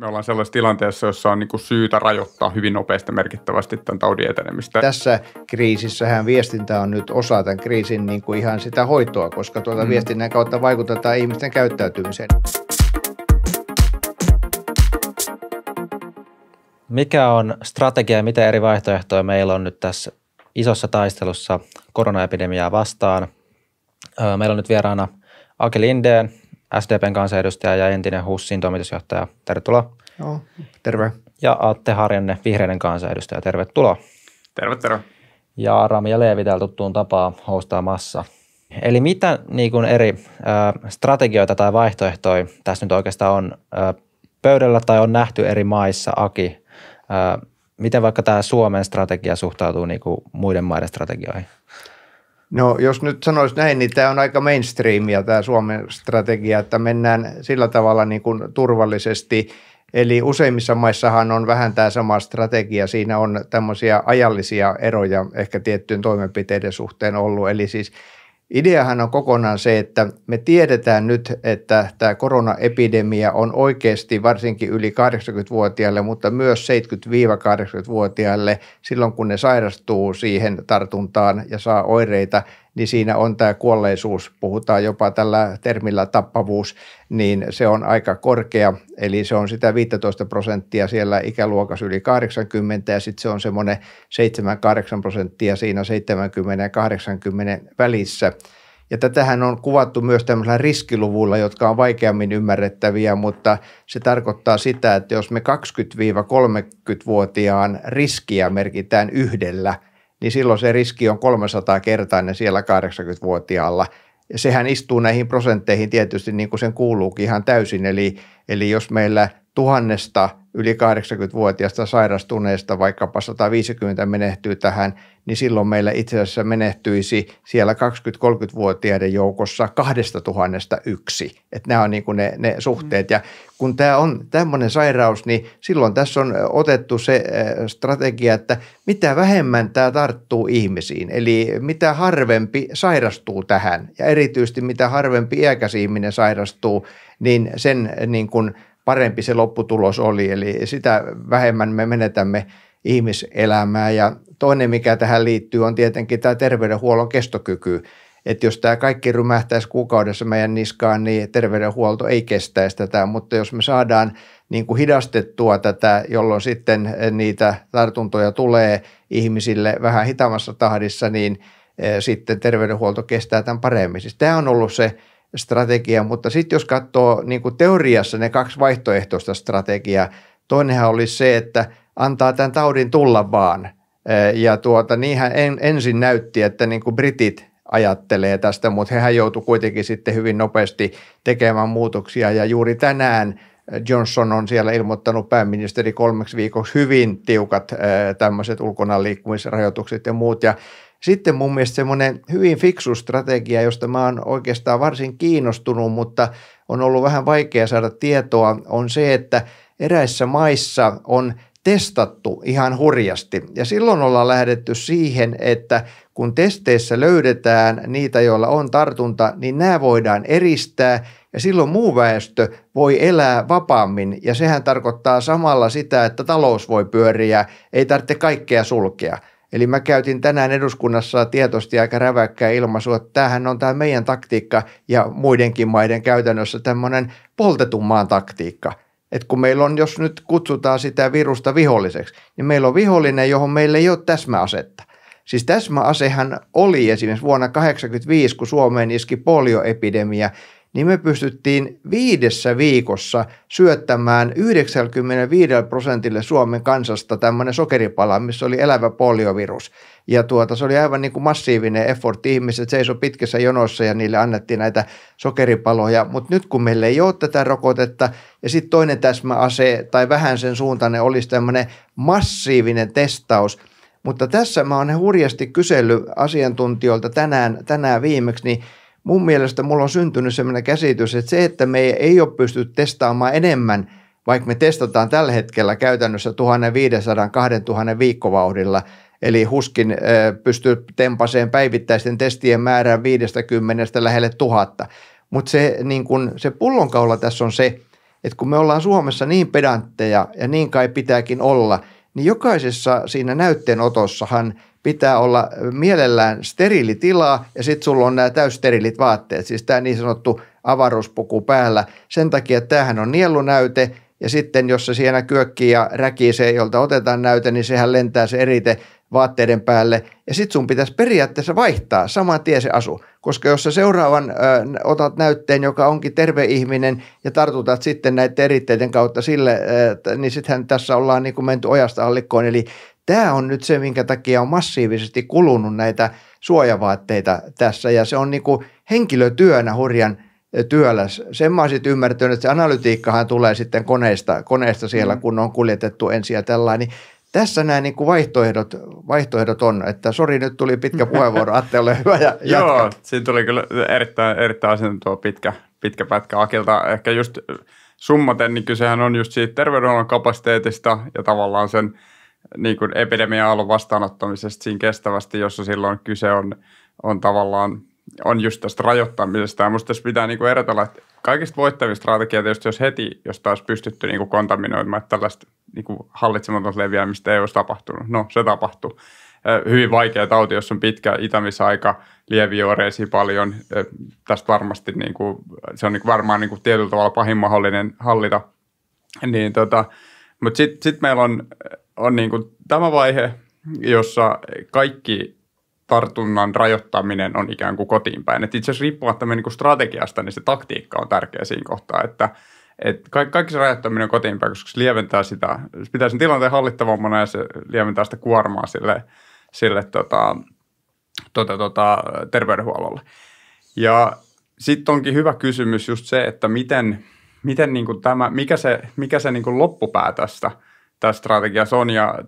Me ollaan sellaisessa tilanteessa, jossa on niin syytä rajoittaa hyvin nopeasti merkittävästi tämän taudin etenemistä. Tässä kriisissähän viestintä on nyt osa tämän kriisin kuin niinku ihan sitä hoitoa, koska tuota mm. viestinnän kautta vaikutetaan ihmisten käyttäytymiseen. Mikä on strategia ja mitä eri vaihtoehtoja meillä on nyt tässä isossa taistelussa koronaepidemiaa vastaan? Meillä on nyt vieraana Aki Lindeen, SDPn kansanedustaja ja entinen HUSin toimitusjohtaja. Tervetuloa. Joo, terve. Ja Atte Harjanne, vihreiden kansanedustaja. Tervetuloa. Terve, terve. Ja Rami ja Leevi täällä tuttuun tapaan massa. Eli mitä niin kuin eri ö, strategioita tai vaihtoehtoja tässä nyt oikeastaan on ö, pöydällä tai on nähty eri maissa, Aki? Ö, miten vaikka tämä Suomen strategia suhtautuu niin kuin muiden maiden strategioihin? No jos nyt sanoisi näin, niin tämä on aika mainstreamia tämä Suomen strategia, että mennään sillä tavalla niin kuin turvallisesti. Eli useimmissa maissahan on vähän tämä sama strategia. Siinä on tämmöisiä ajallisia eroja ehkä tiettyyn toimenpiteiden suhteen ollut. Eli siis – Ideahan on kokonaan se, että me tiedetään nyt, että tämä koronaepidemia on oikeasti varsinkin yli 80-vuotiaille, mutta myös 70-80-vuotiaille silloin, kun ne sairastuu siihen tartuntaan ja saa oireita, niin siinä on tämä kuolleisuus, puhutaan jopa tällä termillä tappavuus, niin se on aika korkea, eli se on sitä 15 prosenttia siellä ikäluokassa yli 80 ja sitten se on semmoinen 7-8 prosenttia siinä 70 ja 80 välissä. Ja tätähän on kuvattu myös tämmöisillä riskiluvuilla, jotka on vaikeammin ymmärrettäviä, mutta se tarkoittaa sitä, että jos me 20-30-vuotiaan riskiä merkitään yhdellä, niin silloin se riski on 300-kertainen siellä 80-vuotiaalla – ja sehän istuu näihin prosentteihin tietysti niin kuin sen kuuluukin ihan täysin. Eli, eli jos meillä tuhannesta yli 80-vuotiaista sairastuneista vaikkapa 150 menehtyy tähän, niin silloin meillä itse asiassa menehtyisi siellä 20-30-vuotiaiden joukossa 2000 yksi. Että nämä on niin kuin ne, ne suhteet. Mm. Ja kun tämä on tämmöinen sairaus, niin silloin tässä on otettu se äh, strategia, että mitä vähemmän tämä tarttuu ihmisiin, eli mitä harvempi sairastuu tähän ja erityisesti mitä harvempi iäkäs ihminen sairastuu, niin sen niin kuin – parempi se lopputulos oli. Eli sitä vähemmän me menetämme ihmiselämää. Ja toinen, mikä tähän liittyy, on tietenkin tämä terveydenhuollon kestokyky. Että jos tämä kaikki rymähtäisi kuukaudessa meidän niskaan, niin terveydenhuolto ei kestäisi tätä. Mutta jos me saadaan niin kuin hidastettua tätä, jolloin sitten niitä tartuntoja tulee ihmisille vähän hitaammassa tahdissa, niin eh, sitten terveydenhuolto kestää tämän paremmin. Siis tämä on ollut se strategia, mutta sitten jos katsoo niin kuin teoriassa ne kaksi vaihtoehtoista strategiaa, toinenhan olisi se, että antaa tämän taudin tulla vaan. Ja tuota, niinhän en, ensin näytti, että niin kuin britit ajattelee tästä, mutta hehän joutu kuitenkin sitten hyvin nopeasti tekemään muutoksia ja juuri tänään äh, Johnson on siellä ilmoittanut pääministeri kolmeksi viikoksi hyvin tiukat äh, tämmöiset ulkonaan liikkumisrajoitukset ja muut. Ja sitten mun mielestä semmoinen hyvin fiksu strategia, josta mä oon oikeastaan varsin kiinnostunut, mutta on ollut vähän vaikea saada tietoa, on se, että eräissä maissa on testattu ihan hurjasti. Ja silloin ollaan lähdetty siihen, että kun testeissä löydetään niitä, joilla on tartunta, niin nämä voidaan eristää ja silloin muu väestö voi elää vapaammin. Ja sehän tarkoittaa samalla sitä, että talous voi pyöriä, ei tarvitse kaikkea sulkea – Eli mä käytin tänään eduskunnassa tietosti aika räväkkää ilmaisua, että tämähän on tämä meidän taktiikka ja muidenkin maiden käytännössä tämmöinen poltetun maan taktiikka. Et kun meillä on, jos nyt kutsutaan sitä virusta viholliseksi, niin meillä on vihollinen, johon meillä ei ole täsmäasetta. Siis täsmäasehan oli esimerkiksi vuonna 1985, kun Suomeen iski polioepidemia, niin me pystyttiin viidessä viikossa syöttämään 95 prosentille Suomen kansasta tämmöinen sokeripala, missä oli elävä poliovirus. Ja tuota, se oli aivan niin kuin massiivinen effort. Ihmiset seisoi pitkässä jonossa ja niille annettiin näitä sokeripaloja. Mutta nyt kun meillä ei ole tätä rokotetta ja sitten toinen täsmäase tai vähän sen suuntainen olisi tämmöinen massiivinen testaus – mutta tässä mä oon hurjasti kysellyt asiantuntijoilta tänään, tänään viimeksi, niin mun mielestä mulla on syntynyt sellainen käsitys, että se, että me ei ole pysty testaamaan enemmän, vaikka me testataan tällä hetkellä käytännössä 1500-2000 viikkovauhdilla, eli HUSKin pystyy tempaseen päivittäisten testien määrään 50 lähelle tuhatta. Mutta se, niin kun, se pullonkaula tässä on se, että kun me ollaan Suomessa niin pedantteja ja niin kai pitääkin olla, niin jokaisessa siinä näytteenotossahan – pitää olla mielellään steriilitilaa ja sitten sulla on nämä täysterilit vaatteet, siis tämä niin sanottu avaruuspuku päällä. Sen takia, että tämähän on nielunäyte ja sitten jos se siinä kyökkii ja räkii se, jolta otetaan näyte, niin sehän lentää se erite vaatteiden päälle. Ja sitten sun pitäisi periaatteessa vaihtaa saman tien se asu, koska jos sä seuraavan ö, otat näytteen, joka onkin terve ihminen ja tartutat sitten näiden eritteiden kautta sille, ö, niin sittenhän tässä ollaan niin kuin menty ojasta allikkoon. Eli Tämä on nyt se, minkä takia on massiivisesti kulunut näitä suojavaatteita tässä ja se on niin kuin henkilötyönä hurjan työläs. Sen mä olisin ymmärtänyt, että se analytiikkahan tulee sitten koneesta, koneesta siellä, mm. kun on kuljetettu ensin ja tällainen. Niin tässä nämä niin kuin vaihtoehdot, vaihtoehdot on, että sori nyt tuli pitkä puheenvuoro, Atte ole hyvä ja jatka. Joo, siinä tuli kyllä erittäin, erittäin asentoa pitkä, pitkä pätkä Akilta. Ehkä just summaten, niin kysehän on just siitä terveydenhuollon kapasiteetista ja tavallaan sen – niin kuin epidemia-aallon vastaanottamisesta siinä kestävästi, jossa silloin kyse on, on tavallaan on just tästä rajoittamisesta. Ja musta tässä pitää niin kuin erotella, että kaikista voittavista strategioista, jos heti, jos taas pystytty niin kuin kontaminoimaan, että tällaista niin kuin hallitsematonta leviämistä ei olisi tapahtunut. No, se tapahtuu. Hyvin vaikea tauti, jos on pitkä itämisaika, lievi oireisia paljon. Tästä varmasti, niin kuin, se on niin kuin varmaan niin kuin tietyllä tavalla pahin mahdollinen hallita. Niin, tota, mutta sitten sit meillä on on niin kuin tämä vaihe, jossa kaikki tartunnan rajoittaminen on ikään kuin kotiin päin. Et itse asiassa riippumatta niin kuin strategiasta, niin se taktiikka on tärkeä siinä kohtaa, että et kaikki, kaikki se rajoittaminen on kotiin päin, koska se lieventää sitä, se pitää sen tilanteen hallittavammana ja se lieventää sitä kuormaa sille, sille tota, tota, tota, terveydenhuollolle. Ja sitten onkin hyvä kysymys just se, että miten, miten niin kuin tämä, mikä se, mikä se niin kuin loppupää tästä – tämä strategia on ja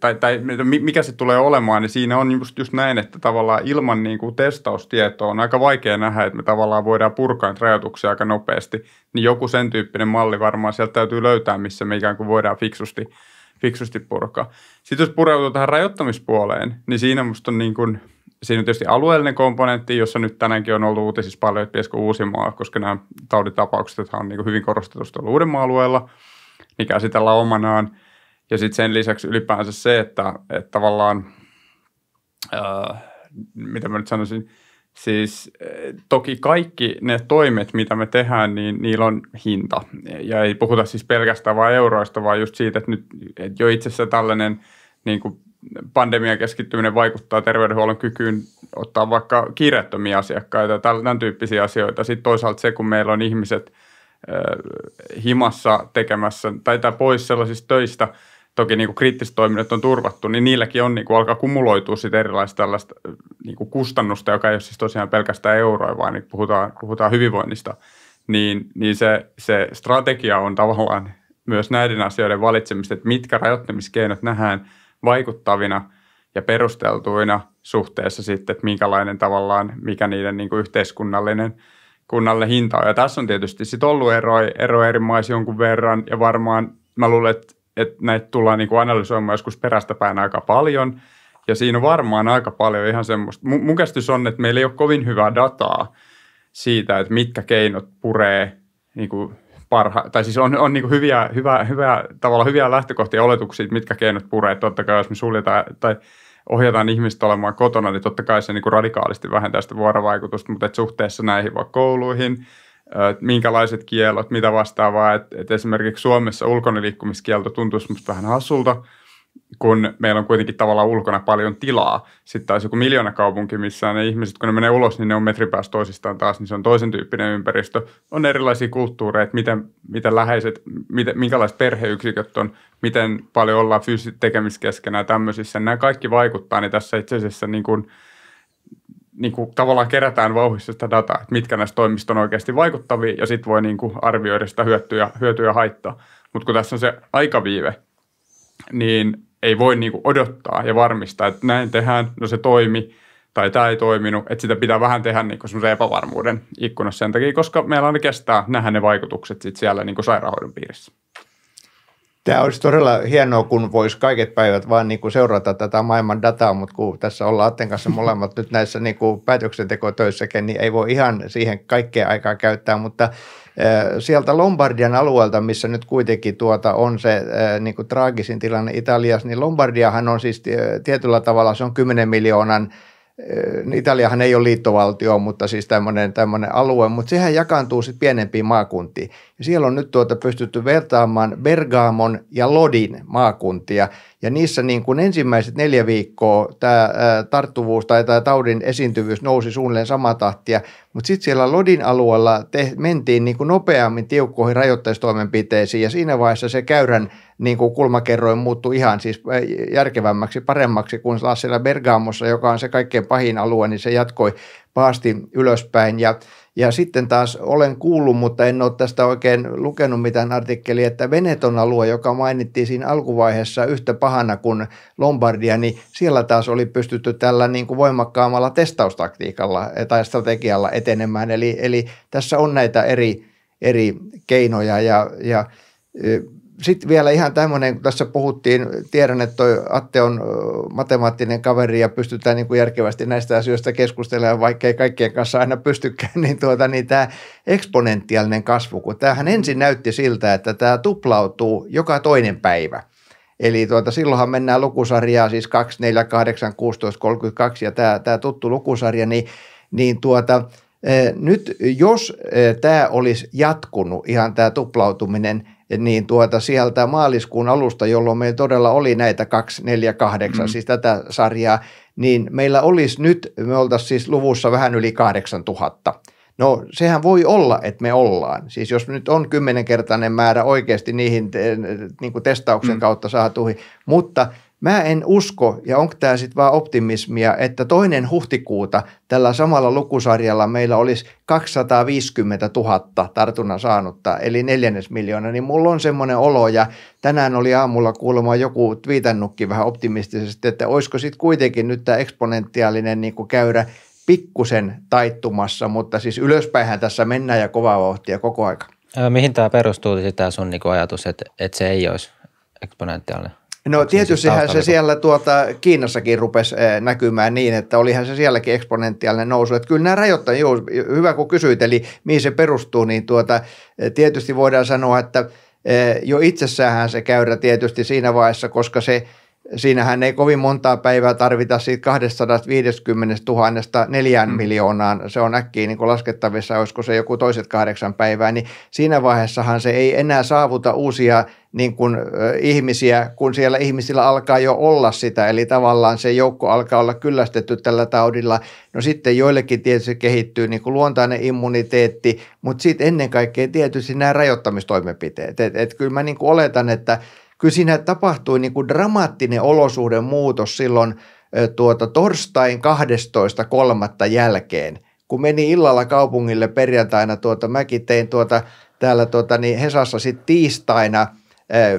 tai, tai mikä se tulee olemaan, niin siinä on just, just näin, että tavallaan ilman niin kuin testaustietoa on aika vaikea nähdä, että me tavallaan voidaan purkaa rajoituksia aika nopeasti, niin joku sen tyyppinen malli varmaan sieltä täytyy löytää, missä me ikään kuin voidaan fiksusti, fiksusti purkaa. Sitten jos pureutuu tähän rajoittamispuoleen, niin siinä musta on niin kuin, siinä on tietysti alueellinen komponentti, jossa nyt tänäänkin on ollut uutisissa paljon, että pitäisikö Uusimaa, koska nämä tauditapaukset on niin kuin hyvin korostetusti ollut Uudenmaan alueella, niin käsitellään omanaan – ja sitten sen lisäksi ylipäänsä se, että, että tavallaan, äh, mitä mä nyt sanoisin, siis toki kaikki ne toimet, mitä me tehdään, niin niillä on hinta. Ja ei puhuta siis pelkästään vain euroista, vaan just siitä, että nyt että jo asiassa tällainen niin kuin pandemian keskittyminen vaikuttaa terveydenhuollon kykyyn ottaa vaikka kiireettömiä asiakkaita ja tämän tyyppisiä asioita. Sitten toisaalta se, kun meillä on ihmiset himassa tekemässä tai pois sellaisista töistä – toki niin kuin kriittiset toiminnot on turvattu, niin niilläkin on niin kuin alkaa kumuloitua sit erilaista tällaista niin kuin kustannusta, joka ei ole siis tosiaan pelkästään euroa vaan niin puhutaan, puhutaan hyvinvoinnista, niin, niin se, se strategia on tavallaan myös näiden asioiden valitsemista, että mitkä rajoittamiskeinot nähdään vaikuttavina ja perusteltuina suhteessa sitten, että minkälainen tavallaan, mikä niiden niin kuin yhteiskunnallinen kunnalle hinta on. Ja tässä on tietysti sitten ollut eroja ero eri maissa jonkun verran ja varmaan mä luulen, että että näitä tullaan niin kuin analysoimaan joskus perästäpäin aika paljon. Ja siinä on varmaan aika paljon ihan semmoista. Mun, käsitys on, että meillä ei ole kovin hyvää dataa siitä, että mitkä keinot puree niin kuin parha, tai siis on, on niin hyviä, hyvä, hyvä, tavallaan hyviä lähtökohtia oletuksia, mitkä keinot puree. Totta kai jos me suljetaan tai ohjataan ihmistä olemaan kotona, niin totta kai se niin kuin radikaalisti vähentää sitä vuorovaikutusta, mutta että suhteessa näihin vaikka kouluihin – minkälaiset kielot, mitä vastaavaa. Et, et esimerkiksi Suomessa ulkonaliikkumiskielto tuntuisi musta vähän hassulta, kun meillä on kuitenkin tavallaan ulkona paljon tilaa. Sitten taas joku miljoona kaupunki, missä ne ihmiset, kun ne menee ulos, niin ne on metrin päästä toisistaan taas, niin se on toisen tyyppinen ympäristö. On erilaisia että miten, miten läheiset, miten, minkälaiset perheyksiköt on, miten paljon ollaan fyysisesti tekemiskeskenään tämmöisissä. Nämä kaikki vaikuttaa, niin tässä itse asiassa niin kuin – niin kuin tavallaan kerätään vauhissa sitä dataa, että mitkä näistä toimista on oikeasti vaikuttavia ja sitten voi niin kuin arvioida sitä hyötyä, hyötyä ja haittaa. Mutta kun tässä on se aikaviive, niin ei voi niin kuin odottaa ja varmistaa, että näin tehdään, no se toimi tai tämä ei toiminut. Että sitä pitää vähän tehdä niin kuin epävarmuuden ikkunassa sen takia, koska meillä on kestää nähdä ne vaikutukset sit siellä niin kuin sairaanhoidon piirissä. Tämä olisi todella hienoa, kun voisi kaiket päivät vaan niin kuin seurata tätä maailman dataa, mutta kun tässä ollaan Atten kanssa molemmat nyt näissä niin kuin päätöksentekotöissäkin, niin ei voi ihan siihen kaikkea aikaa käyttää, mutta sieltä Lombardian alueelta, missä nyt kuitenkin tuota on se niin kuin traagisin tilanne Italiassa, niin Lombardiahan on siis tietyllä tavalla, se on 10 miljoonan Italiahan ei ole liittovaltio, mutta siis tämmöinen, tämmöinen alue, mutta sehän jakaantuu sitten pienempiin maakuntiin. Ja siellä on nyt tuota pystytty vertaamaan Bergamon ja Lodin maakuntia, ja niissä niin kuin ensimmäiset neljä viikkoa tämä tarttuvuus tai tämä taudin esiintyvyys nousi suunnilleen samaa tahtia, mutta sitten siellä Lodin alueella te, mentiin niin kuin nopeammin tiukkoihin rajoitteistoimenpiteisiin, ja siinä vaiheessa se käyrän niin kuin kulmakerroin muuttui ihan siis järkevämmäksi, paremmaksi kuin taas siellä Bergamossa, joka on se kaikkein pahin alue, niin se jatkoi pahasti ylöspäin. Ja, ja sitten taas olen kuullut, mutta en ole tästä oikein lukenut mitään artikkelia, että Veneton alue, joka mainittiin siinä alkuvaiheessa yhtä pahana kuin Lombardia, niin siellä taas oli pystytty tällä niin kuin voimakkaammalla testaustaktiikalla eh, tai strategialla etenemään. Eli, eli tässä on näitä eri, eri keinoja ja, ja eh, sitten vielä ihan tämmöinen, kun tässä puhuttiin, tiedän, että toi Atte on matemaattinen kaveri ja pystytään niin kuin järkevästi näistä asioista keskustelemaan, vaikka ei kaikkien kanssa aina pystykään, niin, tuota, niin tämä eksponentiaalinen kasvu, kun tämähän ensin näytti siltä, että tämä tuplautuu joka toinen päivä. Eli tuota, silloinhan mennään lukusarjaa, siis 2, 4, 8, 16, 32 ja tämä, tämä tuttu lukusarja, niin, niin tuota, nyt jos tämä olisi jatkunut ihan tämä tuplautuminen – niin tuota sieltä maaliskuun alusta, jolloin meillä todella oli näitä 8, mm. Mm-hmm. siis tätä sarjaa, niin meillä olisi nyt, me oltaisiin siis luvussa vähän yli 8000. No sehän voi olla, että me ollaan. Siis jos nyt on kymmenenkertainen määrä oikeasti niihin eh, niin kuin testauksen mm. kautta saatuihin, mutta – Mä en usko, ja onko tämä sitten vaan optimismia, että toinen huhtikuuta tällä samalla lukusarjalla meillä olisi 250 000 tartunnan saanutta, eli neljännes miljoona, niin mulla on semmoinen olo, ja tänään oli aamulla kuulemma joku twiitannutkin vähän optimistisesti, että olisiko sitten kuitenkin nyt tämä eksponentiaalinen niin käyrä pikkusen taittumassa, mutta siis ylöspäinhän tässä mennään ja kovaa vauhtia koko aika. Mihin tämä perustuu, tämä sun niin ajatus, että, että se ei olisi eksponentiaalinen? No tietystihän se siellä tuota, Kiinassakin rupesi eh, näkymään niin, että olihan se sielläkin eksponentiaalinen nousu. Että kyllä nämä rajoittajat, joo, hyvä kun kysyit, eli mihin se perustuu, niin tuota, eh, tietysti voidaan sanoa, että eh, jo itsessään se käyrä tietysti siinä vaiheessa, koska se siinähän ei kovin montaa päivää tarvita siitä 250 000 neljään mm. miljoonaan. Se on äkkiä niin laskettavissa, olisiko se joku toiset kahdeksan päivää, niin siinä vaiheessahan se ei enää saavuta uusia – niin kuin, ihmisiä, kun siellä ihmisillä alkaa jo olla sitä, eli tavallaan se joukko alkaa olla kyllästetty tällä taudilla. No sitten joillekin tietysti kehittyy niin kuin luontainen immuniteetti, mutta sitten ennen kaikkea tietysti nämä rajoittamistoimenpiteet. Et, et kyllä mä niin kuin oletan, että kyllä siinä tapahtui niin kuin dramaattinen olosuuden muutos silloin tuota, torstain 12.3. jälkeen, kun meni illalla kaupungille perjantaina, tuota, mäkin tein tuota, täällä tuota, niin Hesassa sitten tiistaina –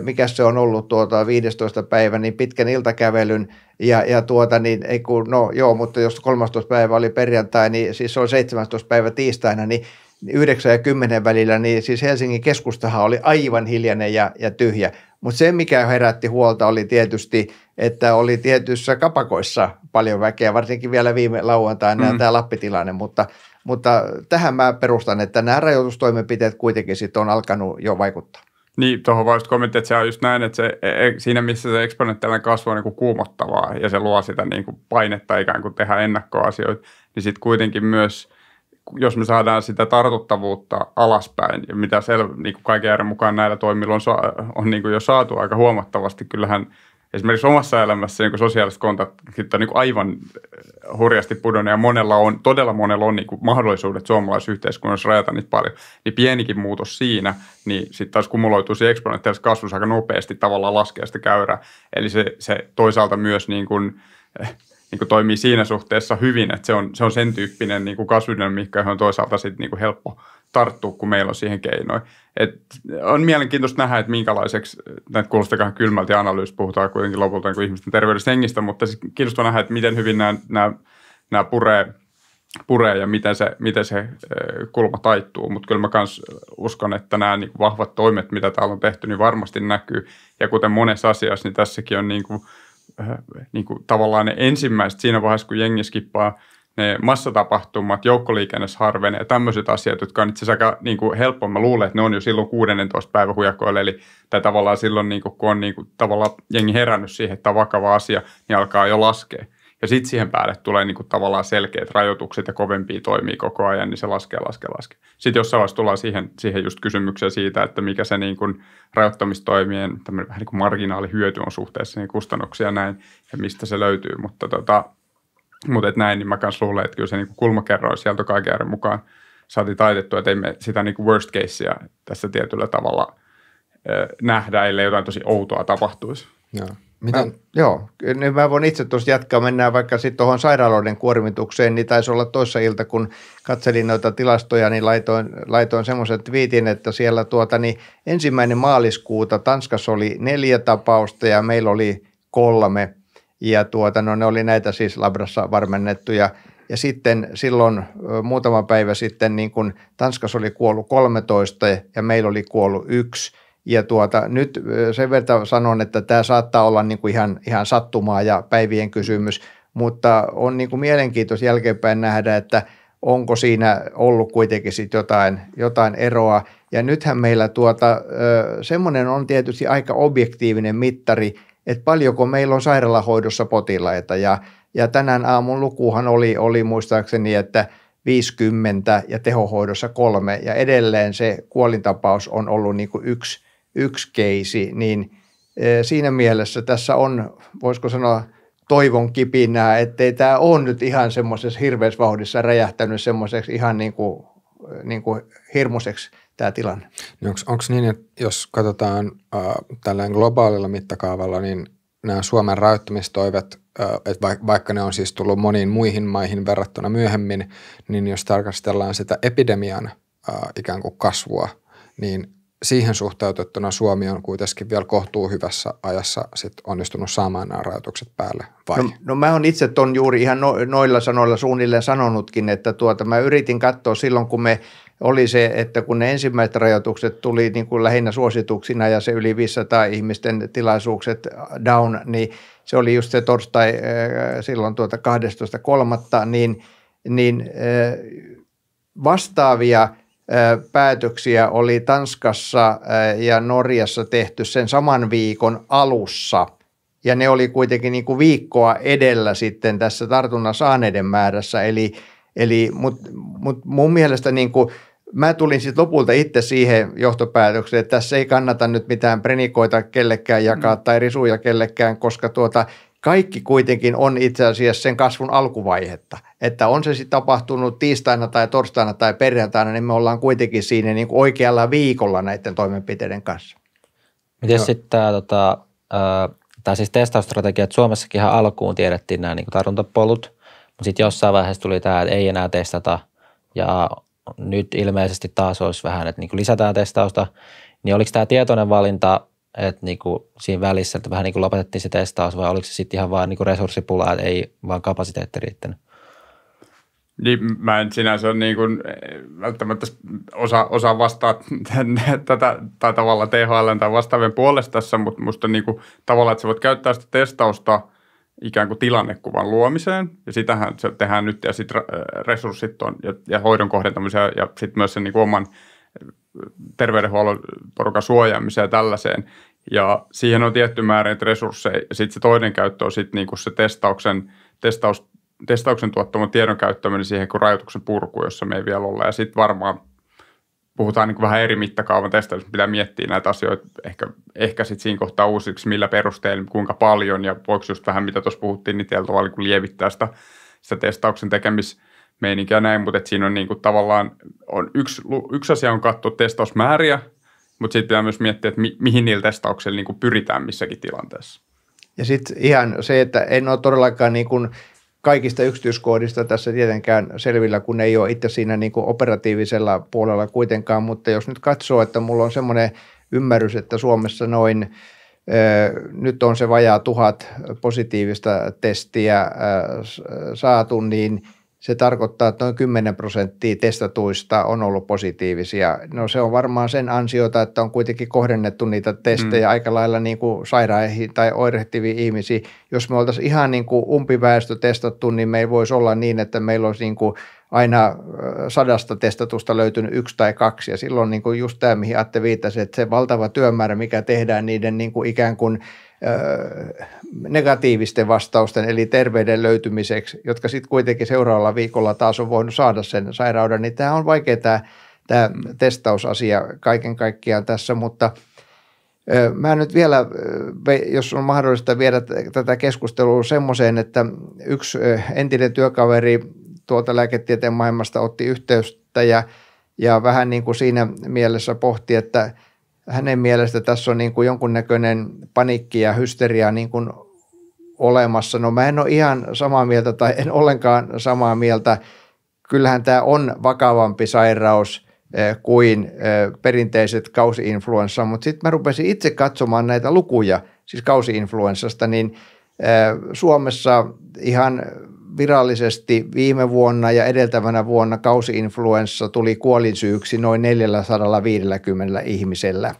mikä se on ollut tuota 15. päivä, niin pitkän iltakävelyn ja, ja tuota niin, ei kun, no joo, mutta jos 13. päivä oli perjantai, niin siis se on 17. päivä tiistaina, niin 9 ja 10 välillä, niin siis Helsingin keskustahan oli aivan hiljainen ja, ja tyhjä. Mutta se, mikä herätti huolta, oli tietysti, että oli tietyissä kapakoissa paljon väkeä, varsinkin vielä viime lauantaina mm. tämä Lappitilanne, mutta, mutta tähän mä perustan, että nämä rajoitustoimenpiteet kuitenkin sitten on alkanut jo vaikuttaa. Niin, tuohon voisi kommentti, että se on just näin, että se, e, e, siinä missä se eksponentiaalinen kasvu on niin kuin kuumottavaa ja se luo sitä niin kuin painetta ikään kuin tehdä ennakkoasioita, niin sitten kuitenkin myös – jos me saadaan sitä tartuttavuutta alaspäin, ja mitä sel, niin kuin kaiken järjen mukaan näillä toimilla on, on niin kuin jo saatu aika huomattavasti, kyllähän esimerkiksi omassa elämässä niin sosiaaliset kontaktit on niin aivan eh, hurjasti pudonnut ja monella on, todella monella on niin mahdollisuudet suomalaisessa yhteiskunnassa rajata niitä paljon. Niin pienikin muutos siinä, niin sitten taas kumuloituu se eksponentiaalisessa kasvussa aika nopeasti tavallaan laskea sitä käyrää. Eli se, se toisaalta myös niin kuin, eh, niin kuin toimii siinä suhteessa hyvin, että se on, se on sen tyyppinen niin kuin kasvudynamiikka, johon on toisaalta sitten niin helppo tarttua, kun meillä on siihen keinoin. Et on mielenkiintoista nähdä, että minkälaiseksi, näitä kuulostaa kylmältä ja analyysistä puhutaan kuitenkin lopulta niin kuin ihmisten terveydestä hengistä, mutta siis kiinnostavaa nähdä, että miten hyvin nämä, nämä, nämä puree, puree ja miten se, miten se kulma taittuu. Mutta kyllä mä myös uskon, että nämä niin vahvat toimet, mitä täällä on tehty, niin varmasti näkyy. Ja kuten monessa asiassa, niin tässäkin on niin kuin, niin kuin tavallaan ne ensimmäiset siinä vaiheessa, kun jengi skippaa – ne massatapahtumat, joukkoliikenne harvenee, tämmöiset asiat, jotka on itse asiassa aika niin kuin helppo. Mä luulen, että ne on jo silloin 16 päivä hujakoille, eli tai tavallaan silloin, niin kuin, kun on niin kuin, tavallaan jengi herännyt siihen, että on vakava asia, niin alkaa jo laskea. Ja sitten siihen päälle tulee niin kuin, tavallaan selkeät rajoitukset ja kovempia toimii koko ajan, niin se laskee, laskee, laskee. Sitten jossain vaiheessa tullaan siihen, siihen just kysymykseen siitä, että mikä se niin kuin, rajoittamistoimien vähän niin kuin marginaalihyöty on suhteessa niin kustannuksia näin, ja mistä se löytyy. Mutta tota, mutta et näin, niin mä kanssa luulen, että kyllä se niinku kulmakerroin sieltä kaiken järjen mukaan saatiin taitettua, että ei me sitä niinku worst casea tässä tietyllä tavalla ö, nähdä, ellei jotain tosi outoa tapahtuisi. Ja. Mitä? Mä, joo, niin mä voin itse tuossa jatkaa. Mennään vaikka sitten tuohon sairaaloiden kuormitukseen, niin taisi olla toissa ilta, kun katselin noita tilastoja, niin laitoin, laitoin semmoisen twiitin, että siellä tuota, niin ensimmäinen maaliskuuta Tanskassa oli neljä tapausta ja meillä oli kolme ja tuota, no ne oli näitä siis labrassa varmennettuja. Ja sitten silloin muutama päivä sitten niin kun Tanskassa oli kuollut 13 ja meillä oli kuollut yksi. Ja tuota, nyt sen verran sanon, että tämä saattaa olla niin kuin ihan, ihan sattumaa ja päivien kysymys, mutta on niin kuin mielenkiintoista jälkeenpäin nähdä, että onko siinä ollut kuitenkin sit jotain, jotain eroa. Ja nythän meillä tuota, semmoinen on tietysti aika objektiivinen mittari – että paljonko meillä on sairaalahoidossa potilaita. Ja, ja tänään aamun lukuhan oli, oli muistaakseni, että 50 ja tehohoidossa kolme ja edelleen se kuolintapaus on ollut niin kuin yksi, yksi keisi, niin e, siinä mielessä tässä on, voisiko sanoa, toivon kipinää, ettei tämä ole nyt ihan semmoisessa hirveässä vauhdissa räjähtänyt semmoiseksi ihan niin kuin, niin kuin hirmuiseksi tämä tilanne. Niin Onko niin, että jos katsotaan äh, tällainen globaalilla mittakaavalla, niin nämä Suomen rajoittamistoivet, äh, että vaikka, vaikka ne on siis tullut moniin muihin maihin verrattuna myöhemmin, niin jos tarkastellaan sitä epidemian äh, ikään kuin kasvua, niin siihen suhteutettuna Suomi on kuitenkin vielä kohtuu hyvässä ajassa sit onnistunut saamaan nämä rajoitukset päälle, vai? No, no mä oon itse ton juuri ihan no, noilla sanoilla suunnilleen sanonutkin, että tuota mä yritin katsoa silloin, kun me oli se, että kun ne ensimmäiset rajoitukset tuli niin kuin lähinnä suosituksina ja se yli 500 ihmisten tilaisuukset down, niin se oli just se torstai äh, silloin tuota 12.3., niin, niin äh, vastaavia äh, – päätöksiä oli Tanskassa ja Norjassa tehty sen saman viikon alussa. Ja ne oli kuitenkin niin kuin viikkoa edellä sitten tässä tartunnan saaneiden määrässä. Eli, eli mutta mut mun mielestä niin kuin – mä tulin sitten lopulta itse siihen johtopäätökseen, että tässä ei kannata nyt mitään prenikoita kellekään jakaa mm. tai risuja kellekään, koska tuota, kaikki kuitenkin on itse asiassa sen kasvun alkuvaihetta. Että on se sitten tapahtunut tiistaina tai torstaina tai perjantaina, niin me ollaan kuitenkin siinä niin kuin oikealla viikolla näiden toimenpiteiden kanssa. Miten sitten tämä tota, äh, siis testausstrategia, että Suomessakin alkuun tiedettiin nämä niin tartuntapolut, mutta sitten jossain vaiheessa tuli tämä, että ei enää testata ja nyt ilmeisesti taas olisi vähän, että niin kuin lisätään testausta, niin oliko tämä tietoinen valinta, että niin kuin siinä välissä, että vähän niin kuin lopetettiin se testaus vai oliko se sitten ihan vaan niin kuin resurssipula, että ei vaan kapasiteetti riittänyt? Niin mä en sinänsä ole niin kuin, välttämättä osaa osa vastaa tätä tai tavalla THL tai vastaavien puolesta tässä, mutta musta niin kuin, tavallaan, että sä voit käyttää sitä testausta – ikään kuin tilannekuvan luomiseen, ja sitähän se tehdään nyt, ja sitten äh, resurssit on, ja, ja hoidon kohdentamiseen, ja sitten myös sen niin kuin oman äh, terveydenhuollon porukan suojaamiseen ja tällaiseen. Ja siihen on tietty määrä resursseja, ja sitten se toinen käyttö on sitten niin kuin se testauksen, testaus, testauksen tuottaman tiedon käyttäminen siihen kuin rajoituksen purku, jossa me ei vielä olla, ja sitten varmaan – puhutaan niin vähän eri mittakaavan että pitää miettiä näitä asioita ehkä, ehkä sitten siinä kohtaa uusiksi, millä perusteella, kuinka paljon ja voiko just vähän, mitä tuossa puhuttiin, niin teillä tavallaan niin lievittää sitä, sitä testauksen tekemismeininkiä ja näin, mutta siinä on niin kuin tavallaan, on yksi, yksi asia on katsoa testausmääriä, mutta sitten pitää myös miettiä, että mi, mihin niillä testauksilla niin pyritään missäkin tilanteessa. Ja sitten ihan se, että en ole todellakaan niin kuin kaikista yksityiskohdista tässä tietenkään selvillä, kun ei ole itse siinä niin kuin operatiivisella puolella kuitenkaan, mutta jos nyt katsoo, että mulla on semmoinen ymmärrys, että Suomessa noin nyt on se vajaa tuhat positiivista testiä saatu, niin – se tarkoittaa, että noin 10 prosenttia testatuista on ollut positiivisia. No se on varmaan sen ansiota, että on kuitenkin kohdennettu niitä testejä mm. aika lailla niin kuin sairaihin tai oirehtiviin ihmisiin. Jos me oltaisiin ihan niin kuin umpiväestö testattu, niin me ei voisi olla niin, että meillä olisi niin kuin aina sadasta testatusta löytynyt yksi tai kaksi. Ja silloin niin kuin just tämä, mihin Atte viittasi, että se valtava työmäärä, mikä tehdään niiden niin kuin ikään kuin – negatiivisten vastausten eli terveyden löytymiseksi, jotka sitten kuitenkin seuraavalla viikolla taas on voinut saada sen sairauden, niin tämä on vaikea tämä, tämä testausasia kaiken kaikkiaan tässä, mutta Mä nyt vielä, jos on mahdollista viedä tätä keskustelua semmoiseen, että yksi entinen työkaveri tuolta lääketieteen maailmasta otti yhteyttä ja, ja vähän niin kuin siinä mielessä pohti, että – hänen mielestä tässä on niin kuin jonkunnäköinen paniikki ja hysteria niin kuin olemassa. No mä en ole ihan samaa mieltä tai en ollenkaan samaa mieltä. Kyllähän tämä on vakavampi sairaus eh, – kuin eh, perinteiset kausiinfluenssa, mutta sitten mä rupesin itse katsomaan näitä lukuja, siis kausiinfluenssasta, niin eh, Suomessa ihan virallisesti viime vuonna ja edeltävänä vuonna kausiinfluenssa tuli kuolinsyyksi noin 450 ihmisellä.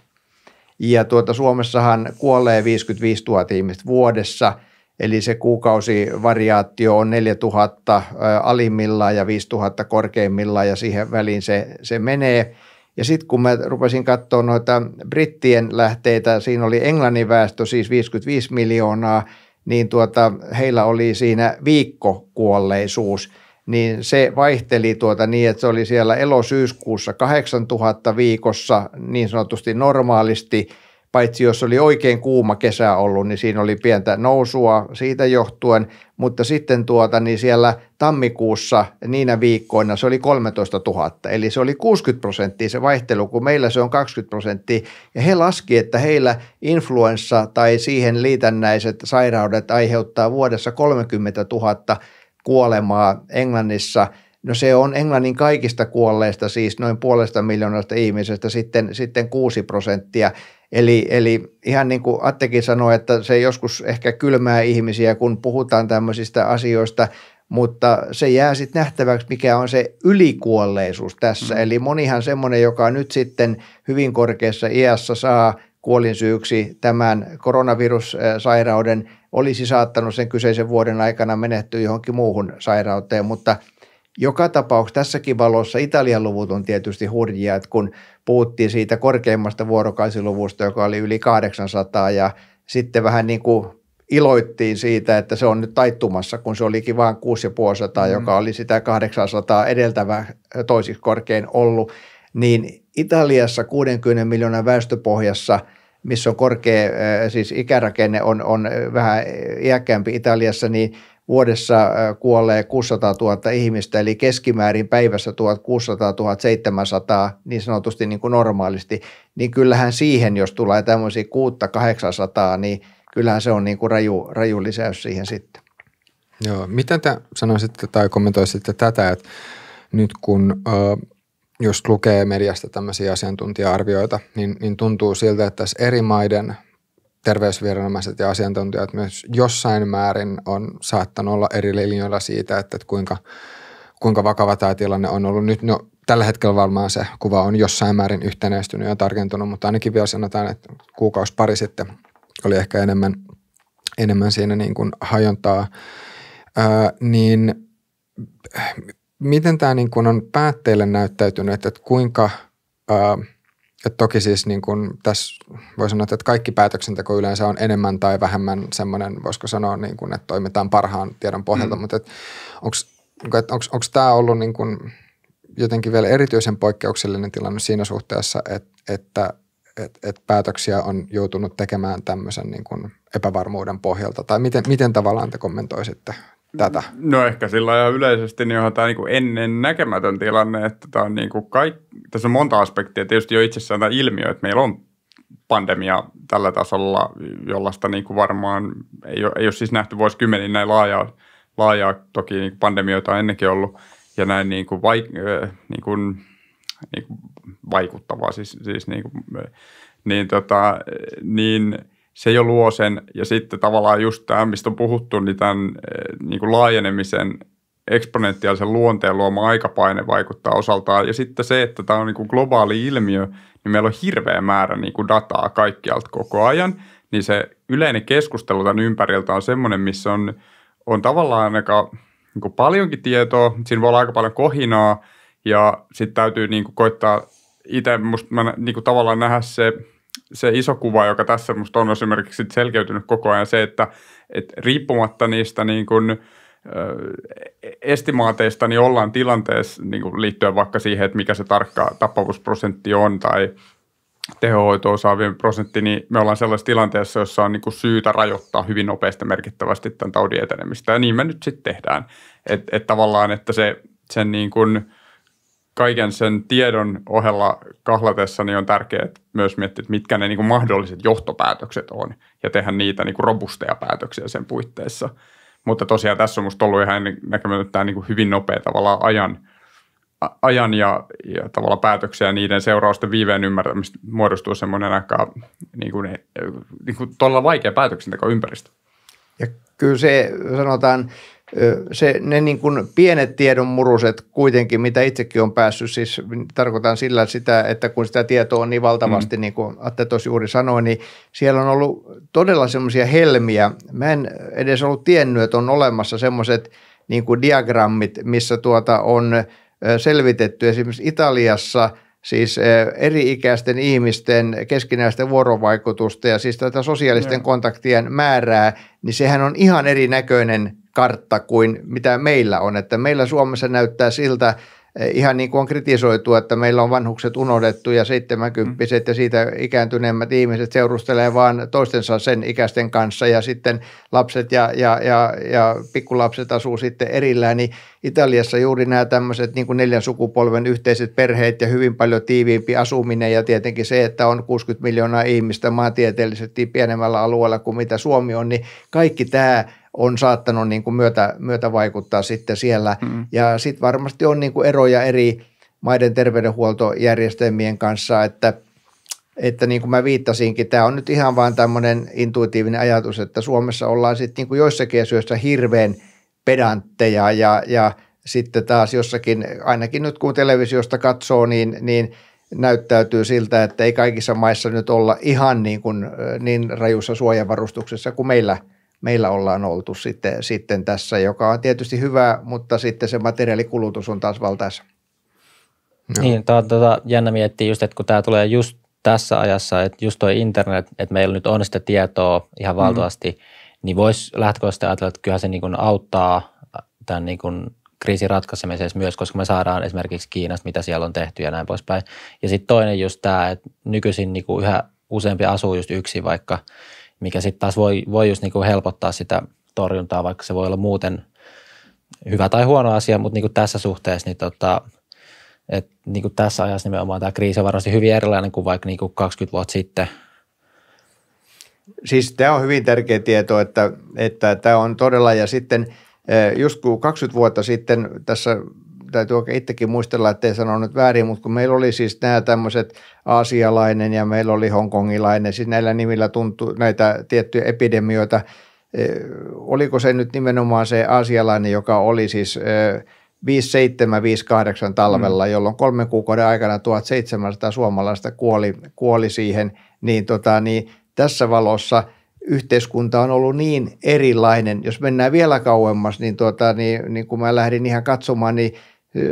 Ja tuota, Suomessahan kuolee 55 000 ihmistä vuodessa, eli se kuukausivariaatio on 4 000 alimmillaan ja 5 000 korkeimmillaan ja siihen väliin se, se menee. Ja sitten kun mä rupesin katsoa noita brittien lähteitä, siinä oli englannin väestö siis 55 miljoonaa – niin tuota, heillä oli siinä viikkokuolleisuus, niin se vaihteli tuota niin, että se oli siellä elosyyskuussa 8000 viikossa niin sanotusti normaalisti – paitsi jos oli oikein kuuma kesä ollut, niin siinä oli pientä nousua siitä johtuen, mutta sitten tuota, niin siellä tammikuussa niinä viikkoina se oli 13 000, eli se oli 60 prosenttia se vaihtelu, kun meillä se on 20 prosenttia, ja he laski, että heillä influenssa tai siihen liitännäiset sairaudet aiheuttaa vuodessa 30 000 kuolemaa Englannissa – No se on Englannin kaikista kuolleista, siis noin puolesta miljoonasta ihmisestä sitten, sitten 6 prosenttia. Eli, eli ihan niin kuin Attekin sanoi, että se joskus ehkä kylmää ihmisiä, kun puhutaan tämmöisistä asioista, mutta se jää sitten nähtäväksi, mikä on se ylikuolleisuus tässä. Mm. Eli monihan semmoinen, joka nyt sitten hyvin korkeassa iässä saa kuolinsyyksi tämän koronavirussairauden, olisi saattanut sen kyseisen vuoden aikana menehtyä johonkin muuhun sairauteen, mutta – joka tapauksessa tässäkin valossa Italian luvut on tietysti hurjia, että kun puhuttiin siitä korkeimmasta vuorokausiluvusta, joka oli yli 800 ja sitten vähän niin kuin iloittiin siitä, että se on nyt taittumassa, kun se olikin vain 6500, mm. joka oli sitä 800 edeltävä toisiksi korkein ollut, niin Italiassa 60 miljoonan väestöpohjassa, missä on korkea, siis ikärakenne on, on vähän iäkkäämpi Italiassa, niin – vuodessa kuolee 600 000 ihmistä, eli keskimäärin päivässä 1600 1700 niin sanotusti niin kuin normaalisti, niin kyllähän siihen, jos tulee tämmöisiä 600-800, niin kyllähän se on niin kuin raju, raju lisäys siihen sitten. Joo, miten te sanoisitte tai kommentoisitte tätä, että nyt kun ö, jos lukee mediasta tämmöisiä asiantuntija-arvioita, niin, niin tuntuu siltä, että tässä eri maiden – terveysviranomaiset ja asiantuntijat myös jossain määrin on saattanut olla eri linjoilla siitä, että, että kuinka, kuinka vakava tämä tilanne on ollut nyt. No, tällä hetkellä varmaan se kuva on jossain määrin yhtenäistynyt ja tarkentunut, mutta ainakin vielä sanotaan, että kuukausi pari sitten oli ehkä enemmän, enemmän siinä niin kuin hajontaa. Ää, niin miten tämä niin kuin on päätteille näyttäytynyt, että, että kuinka ää, et toki siis niin kun tässä voi sanoa, että kaikki päätöksenteko yleensä on enemmän tai vähemmän semmoinen, voisiko sanoa, niin kun, että toimitaan parhaan tiedon pohjalta, mm. mutta onko tämä ollut niin kun jotenkin vielä erityisen poikkeuksellinen tilanne siinä suhteessa, et, että et, et päätöksiä on joutunut tekemään tämmöisen niin kun epävarmuuden pohjalta, tai miten, miten tavallaan te kommentoisitte tätä? No ehkä sillä ja yleisesti niin onhan tämä niin ennen näkemätön tilanne, että tämä on niin kuin kaik... tässä on monta aspektia. Tietysti jo itsessään tämä ilmiö, että meillä on pandemia tällä tasolla, jollaista niin kuin varmaan ei ole, ei ole siis nähty vuosikymmeniin näin laajaa, laajaa toki niin pandemioita on ennenkin ollut ja näin niin kuin vaik- niin äh, kuin, niin kuin niinku vaikuttavaa siis, siis niin, kuin, äh, niin, tota, äh, niin – se jo luo sen, ja sitten tavallaan just tämä, mistä on puhuttu, niin tämän eh, niin kuin laajenemisen eksponentiaalisen luonteen luoma aikapaine vaikuttaa osaltaan. Ja sitten se, että tämä on niin kuin globaali ilmiö, niin meillä on hirveä määrä niin kuin dataa kaikkialta koko ajan, niin se yleinen keskustelu tämän ympäriltä on semmoinen, missä on, on tavallaan aika niin kuin paljonkin tietoa, siinä voi olla aika paljon kohinaa, ja sitten täytyy niin kuin koittaa itse, musta mä niin kuin tavallaan nähdä se se iso kuva, joka tässä musta on esimerkiksi selkeytynyt koko ajan se, että et riippumatta niistä niin kuin, estimaateista niin ollaan tilanteessa niin kuin liittyen vaikka siihen, että mikä se tarkka tappavuusprosentti on tai tehohoitoa saavien prosentti, niin me ollaan sellaisessa tilanteessa, jossa on niin kuin syytä rajoittaa hyvin nopeasti merkittävästi tämän taudin etenemistä. Ja niin me nyt sitten tehdään. Että et tavallaan, että se, sen niin kuin – kaiken sen tiedon ohella kahlatessa niin on tärkeää myös miettiä, että mitkä ne niin kuin mahdolliset johtopäätökset on ja tehdä niitä niin kuin robusteja päätöksiä sen puitteissa. Mutta tosiaan tässä on musta ollut ihan näkemättä tämä niin hyvin nopea tavallaan ajan, ajan ja, ja tavalla päätöksiä ja niiden seurausten viiveen ymmärtämistä muodostuu semmoinen aika niin kuin, niin kuin todella vaikea päätöksentekoympäristö. Ja kyllä se sanotaan, se, ne niin kuin pienet tiedon muruset kuitenkin, mitä itsekin on päässyt, siis tarkoitan sillä sitä, että kun sitä tietoa on niin valtavasti, mm. niin kuin Atte tuossa juuri sanoi, niin siellä on ollut todella semmoisia helmiä. Mä en edes ollut tiennyt, että on olemassa semmoiset niin kuin diagrammit, missä tuota on selvitetty esimerkiksi Italiassa – siis eri-ikäisten ihmisten keskinäisten vuorovaikutusta ja siis tätä sosiaalisten kontaktien määrää, niin sehän on ihan erinäköinen kartta kuin mitä meillä on. Että meillä Suomessa näyttää siltä, eh, ihan niin kuin on kritisoitu, että meillä on vanhukset unohdettu ja 70 mm. ja siitä ikääntyneemmät ihmiset seurustelee vaan toistensa sen ikäisten kanssa ja sitten lapset ja, ja, ja, ja pikkulapset asuu sitten erillään, niin Italiassa juuri nämä tämmöiset niin kuin neljän sukupolven yhteiset perheet ja hyvin paljon tiiviimpi asuminen ja tietenkin se, että on 60 miljoonaa ihmistä maantieteellisesti pienemmällä alueella kuin mitä Suomi on, niin kaikki tämä – on saattanut niin kuin myötä, myötä vaikuttaa sitten siellä. Mm. Ja sitten varmasti on niin kuin eroja eri maiden terveydenhuoltojärjestelmien kanssa, että, että niin kuin mä viittasinkin, tämä on nyt ihan vaan tämmöinen intuitiivinen ajatus, että Suomessa ollaan sitten niin kuin joissakin asioissa hirveän pedantteja ja, ja sitten taas jossakin, ainakin nyt kun televisiosta katsoo, niin, niin näyttäytyy siltä, että ei kaikissa maissa nyt olla ihan niin, kuin, niin rajussa suojavarustuksessa kuin meillä – meillä ollaan oltu sitten, sitten tässä, joka on tietysti hyvä, mutta sitten se materiaalikulutus on taas valtaessa. No. Niin, tämä on tuota, jännä miettiä just, että kun tämä tulee just tässä ajassa, että just tuo internet, että meillä nyt on sitä tietoa ihan mm-hmm. valtavasti, mm. niin voisi lähtökohtaisesti ajatella, että kyllähän se niin kuin auttaa tämän niin kuin kriisin ratkaisemisessa myös, koska me saadaan esimerkiksi Kiinasta, mitä siellä on tehty ja näin poispäin. Ja sitten toinen just tämä, että nykyisin niin kuin yhä useampi asuu just yksin, vaikka – mikä sitten taas voi, voi just niin helpottaa sitä torjuntaa, vaikka se voi olla muuten hyvä tai huono asia, mutta niin tässä suhteessa niin tota, et niin tässä ajassa nimenomaan tämä kriisi on varmasti hyvin erilainen kuin vaikka niin kuin 20 vuotta sitten. Siis tämä on hyvin tärkeä tieto, että, että tämä on todella ja sitten eh, just kun 20 vuotta sitten tässä täytyy oikein itsekin muistella, että ei sano nyt väärin, mutta kun meillä oli siis nämä tämmöiset aasialainen ja meillä oli hongkongilainen, siis näillä nimillä tuntuu näitä tiettyjä epidemioita. Eh, oliko se nyt nimenomaan se aasialainen, joka oli siis 5758 eh, talvella, mm. jolloin kolmen kuukauden aikana 1700 suomalaista kuoli, kuoli siihen, niin, tota, niin tässä valossa yhteiskunta on ollut niin erilainen. Jos mennään vielä kauemmas, niin, tuota, niin, niin kun mä lähdin ihan katsomaan, niin –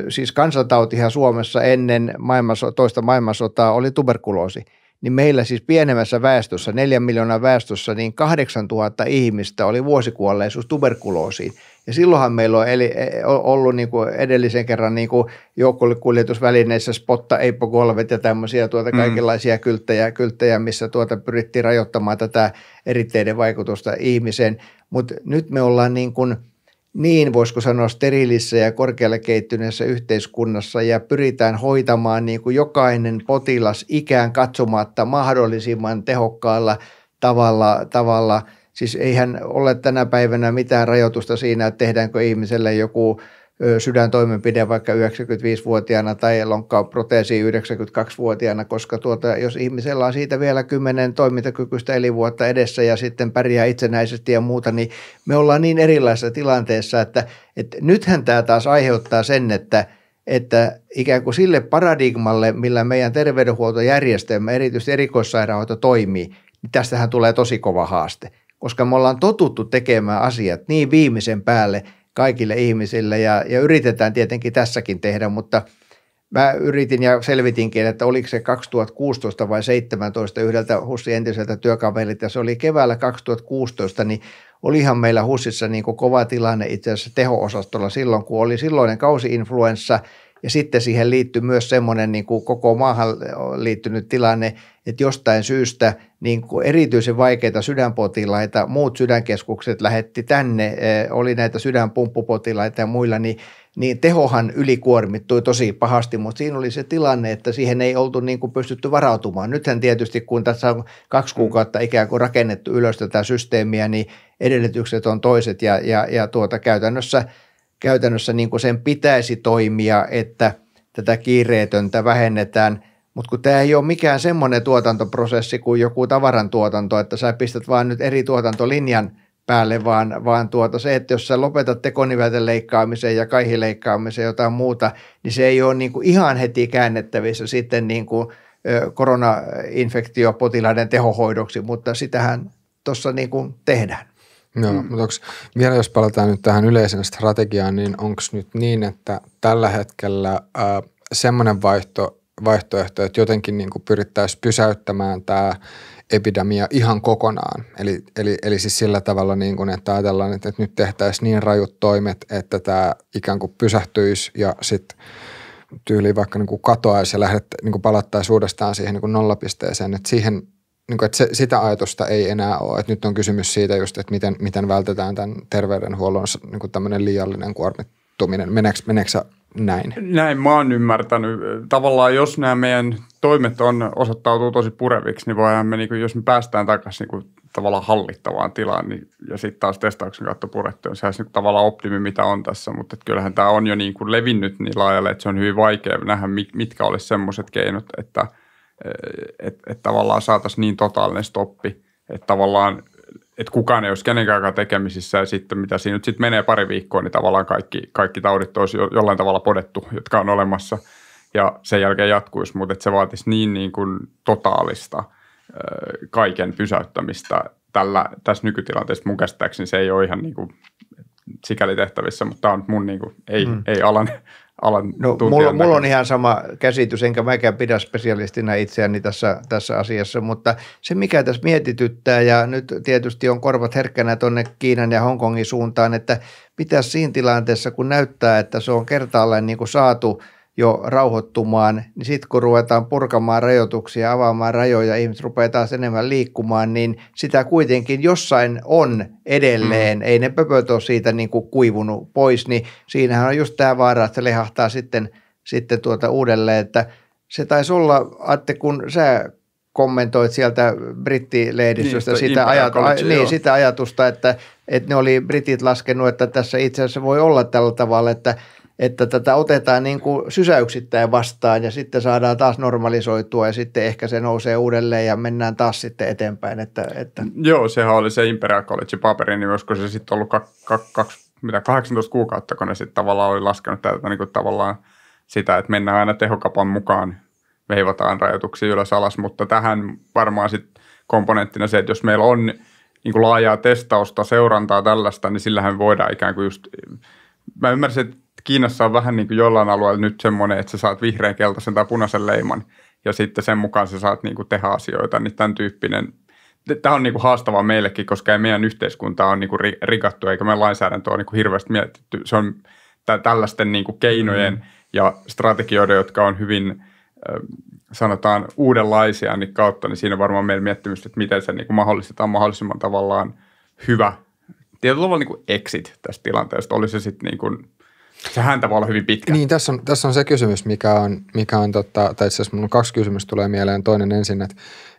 siis kansantautihan Suomessa ennen maailmanso- toista maailmansotaa oli tuberkuloosi, niin meillä siis pienemmässä väestössä, neljän miljoonan väestössä, niin 8000 ihmistä oli vuosikuolleisuus tuberkuloosiin. Ja silloinhan meillä on eli, e, e, ollut niin kuin edellisen kerran niin kuin joukkokuljetusvälineissä spotta, eipokolvet ja tämmöisiä tuota mm. kaikenlaisia mm. kylttejä, kylttejä, missä tuota pyrittiin rajoittamaan tätä eritteiden vaikutusta ihmiseen. Mutta nyt me ollaan niin kuin – niin, voisiko sanoa, sterilissä ja korkealle kehittyneessä yhteiskunnassa ja pyritään hoitamaan niin kuin jokainen potilas ikään katsomatta mahdollisimman tehokkaalla tavalla, tavalla. Siis eihän ole tänä päivänä mitään rajoitusta siinä, että tehdäänkö ihmiselle joku – sydäntoimenpide vaikka 95-vuotiaana tai lonkkaan proteesi 92-vuotiaana, koska tuota, jos ihmisellä on siitä vielä 10 toimintakykyistä elinvuotta edessä ja sitten pärjää itsenäisesti ja muuta, niin me ollaan niin erilaisessa tilanteessa, että, että nythän tämä taas aiheuttaa sen, että – että ikään kuin sille paradigmalle, millä meidän terveydenhuoltojärjestelmä, erityisesti erikoissairaanhoito toimii, niin tästähän tulee tosi kova haaste, koska me ollaan totuttu tekemään asiat niin viimeisen päälle – kaikille ihmisille ja, ja yritetään tietenkin tässäkin tehdä, mutta mä yritin ja selvitinkin, että oliko se 2016 vai 2017 yhdeltä Hussin entiseltä työkaverilta, se oli keväällä 2016, niin olihan meillä Hussissa niin kova tilanne itse asiassa teho-osastolla silloin, kun oli silloinen kausi-influenssa – ja sitten siihen liittyy myös semmoinen niin kuin koko maahan liittynyt tilanne, että jostain syystä niin kuin erityisen vaikeita sydänpotilaita muut sydänkeskukset lähetti tänne, eh, oli näitä sydänpumppupotilaita ja muilla, niin, niin tehohan ylikuormittui tosi pahasti, mutta siinä oli se tilanne, että siihen ei oltu niin kuin pystytty varautumaan. Nythän tietysti, kun tässä on kaksi mm. kuukautta ikään kuin rakennettu ylös tätä systeemiä, niin edellytykset on toiset ja, ja, ja tuota käytännössä – käytännössä niin kuin sen pitäisi toimia, että tätä kiireetöntä vähennetään. Mutta kun tämä ei ole mikään semmoinen tuotantoprosessi kuin joku tavarantuotanto, että sä pistät vaan nyt eri tuotantolinjan päälle, vaan, vaan tuota se, että jos sä lopetat tekonivelten leikkaamiseen ja kaihileikkaamiseen jotain muuta, niin se ei ole niin kuin ihan heti käännettävissä sitten niin kuin koronainfektiopotilaiden tehohoidoksi, mutta sitähän tuossa niin kuin tehdään. Joo, mm. mutta onko, vielä jos palataan nyt tähän yleiseen strategiaan, niin onko nyt niin, että tällä hetkellä äh, semmoinen vaihto, vaihtoehto, että jotenkin niin kuin pyrittäisiin pysäyttämään tämä epidemia ihan kokonaan. Eli, eli, eli siis sillä tavalla, niin kuin, että ajatellaan, että, että nyt tehtäisiin niin rajut toimet, että tämä ikään kuin pysähtyisi ja sitten tyyli vaikka niin kuin katoaisi ja lähdet, niin kuin palattaisiin uudestaan siihen niin kuin nollapisteeseen, että siihen – niin kuin, että se, sitä ajatusta ei enää ole. Että nyt on kysymys siitä just, että miten, miten vältetään tämän terveydenhuollon niin kuin tämmöinen liiallinen kuormittuminen. Meneekö, meneekö näin? Näin mä oon ymmärtänyt. Tavallaan jos nämä meidän toimet on osoittautuu tosi pureviksi, niin voidaan me, niin kuin, jos me päästään takaisin niin kuin, tavallaan hallittavaan tilaan niin, ja sitten taas testauksen kautta purettu, niin sehän niin tavallaan optimi, mitä on tässä, mutta että kyllähän tämä on jo niin kuin, levinnyt niin laajalle, että se on hyvin vaikea nähdä, mitkä olisi semmoiset keinot, että – että et tavallaan saataisiin niin totaalinen stoppi, että tavallaan että kukaan ei olisi kenenkään tekemisissä ja sitten mitä siinä nyt sitten menee pari viikkoa, niin tavallaan kaikki, kaikki taudit olisi jo, jollain tavalla podettu, jotka on olemassa ja sen jälkeen jatkuisi, mutta että se vaatisi niin, niin kuin totaalista kaiken pysäyttämistä tällä, tässä nykytilanteessa mun käsittääkseni se ei ole ihan niin kuin sikäli tehtävissä, mutta tämä on mun niin kuin, ei, mm. ei alan alan no, mulla, mulla on ihan sama käsitys, enkä mäkään pidä spesialistina itseäni tässä, tässä asiassa, mutta se mikä tässä mietityttää ja nyt tietysti on korvat herkkänä tuonne Kiinan ja Hongkongin suuntaan, että pitäisi siinä tilanteessa, kun näyttää, että se on kertaalleen niin kuin saatu – jo rauhoittumaan, niin sitten kun ruvetaan purkamaan rajoituksia, avaamaan rajoja, ihmiset rupeaa taas enemmän liikkumaan, niin sitä kuitenkin jossain on edelleen. Mm. Ei ne pöpöt ole siitä niin kuin kuivunut pois, niin siinähän on just tämä vaara, että se lehahtaa sitten, sitten tuota uudelleen, että se taisi olla, Atte, kun sä kommentoit sieltä brittilehdistöstä niin, sitä, ajatu- a- niin, sitä ajatusta, että, että ne oli britit laskenut, että tässä itse asiassa voi olla tällä tavalla, että – että tätä otetaan niin kuin sysäyksittäin vastaan ja sitten saadaan taas normalisoitua ja sitten ehkä se nousee uudelleen ja mennään taas sitten eteenpäin. Että, että. Joo, sehän oli se Imperial College-paperi, niin olisiko se sitten ollut kak, kak, mitä 18 kuukautta, kun ne sitten tavallaan oli laskenut tätä niin kuin tavallaan sitä, että mennään aina tehokapan mukaan, veivataan rajoituksia ylös alas, mutta tähän varmaan sitten komponenttina se, että jos meillä on niin kuin laajaa testausta, seurantaa tällaista, niin sillähän voidaan ikään kuin just, mä ymmärsin, että Kiinassa on vähän niin kuin jollain alueella nyt semmoinen, että sä saat vihreän, keltaisen tai punaisen leiman ja sitten sen mukaan sä saat niin kuin tehdä asioita, niin tämän tyyppinen Tämä on niinku haastavaa meillekin, koska ei meidän yhteiskunta on niinku rikattu eikä meidän lainsäädäntö ole niinku hirveästi mietitty. Se on tällaisten niinku keinojen mm. ja strategioiden, jotka on hyvin sanotaan uudenlaisia niin kautta, niin siinä varmaan meillä miettimistä, että miten se niin mahdollistetaan mahdollisimman tavallaan hyvä, tietyllä tavalla niin exit tästä tilanteesta. Oli se sitten niin se häntä voi olla hyvin pitkä. Niin, tässä on, tässä on se kysymys, mikä on, mikä on totta, tai itse asiassa minun kaksi kysymystä tulee mieleen. Toinen ensin, että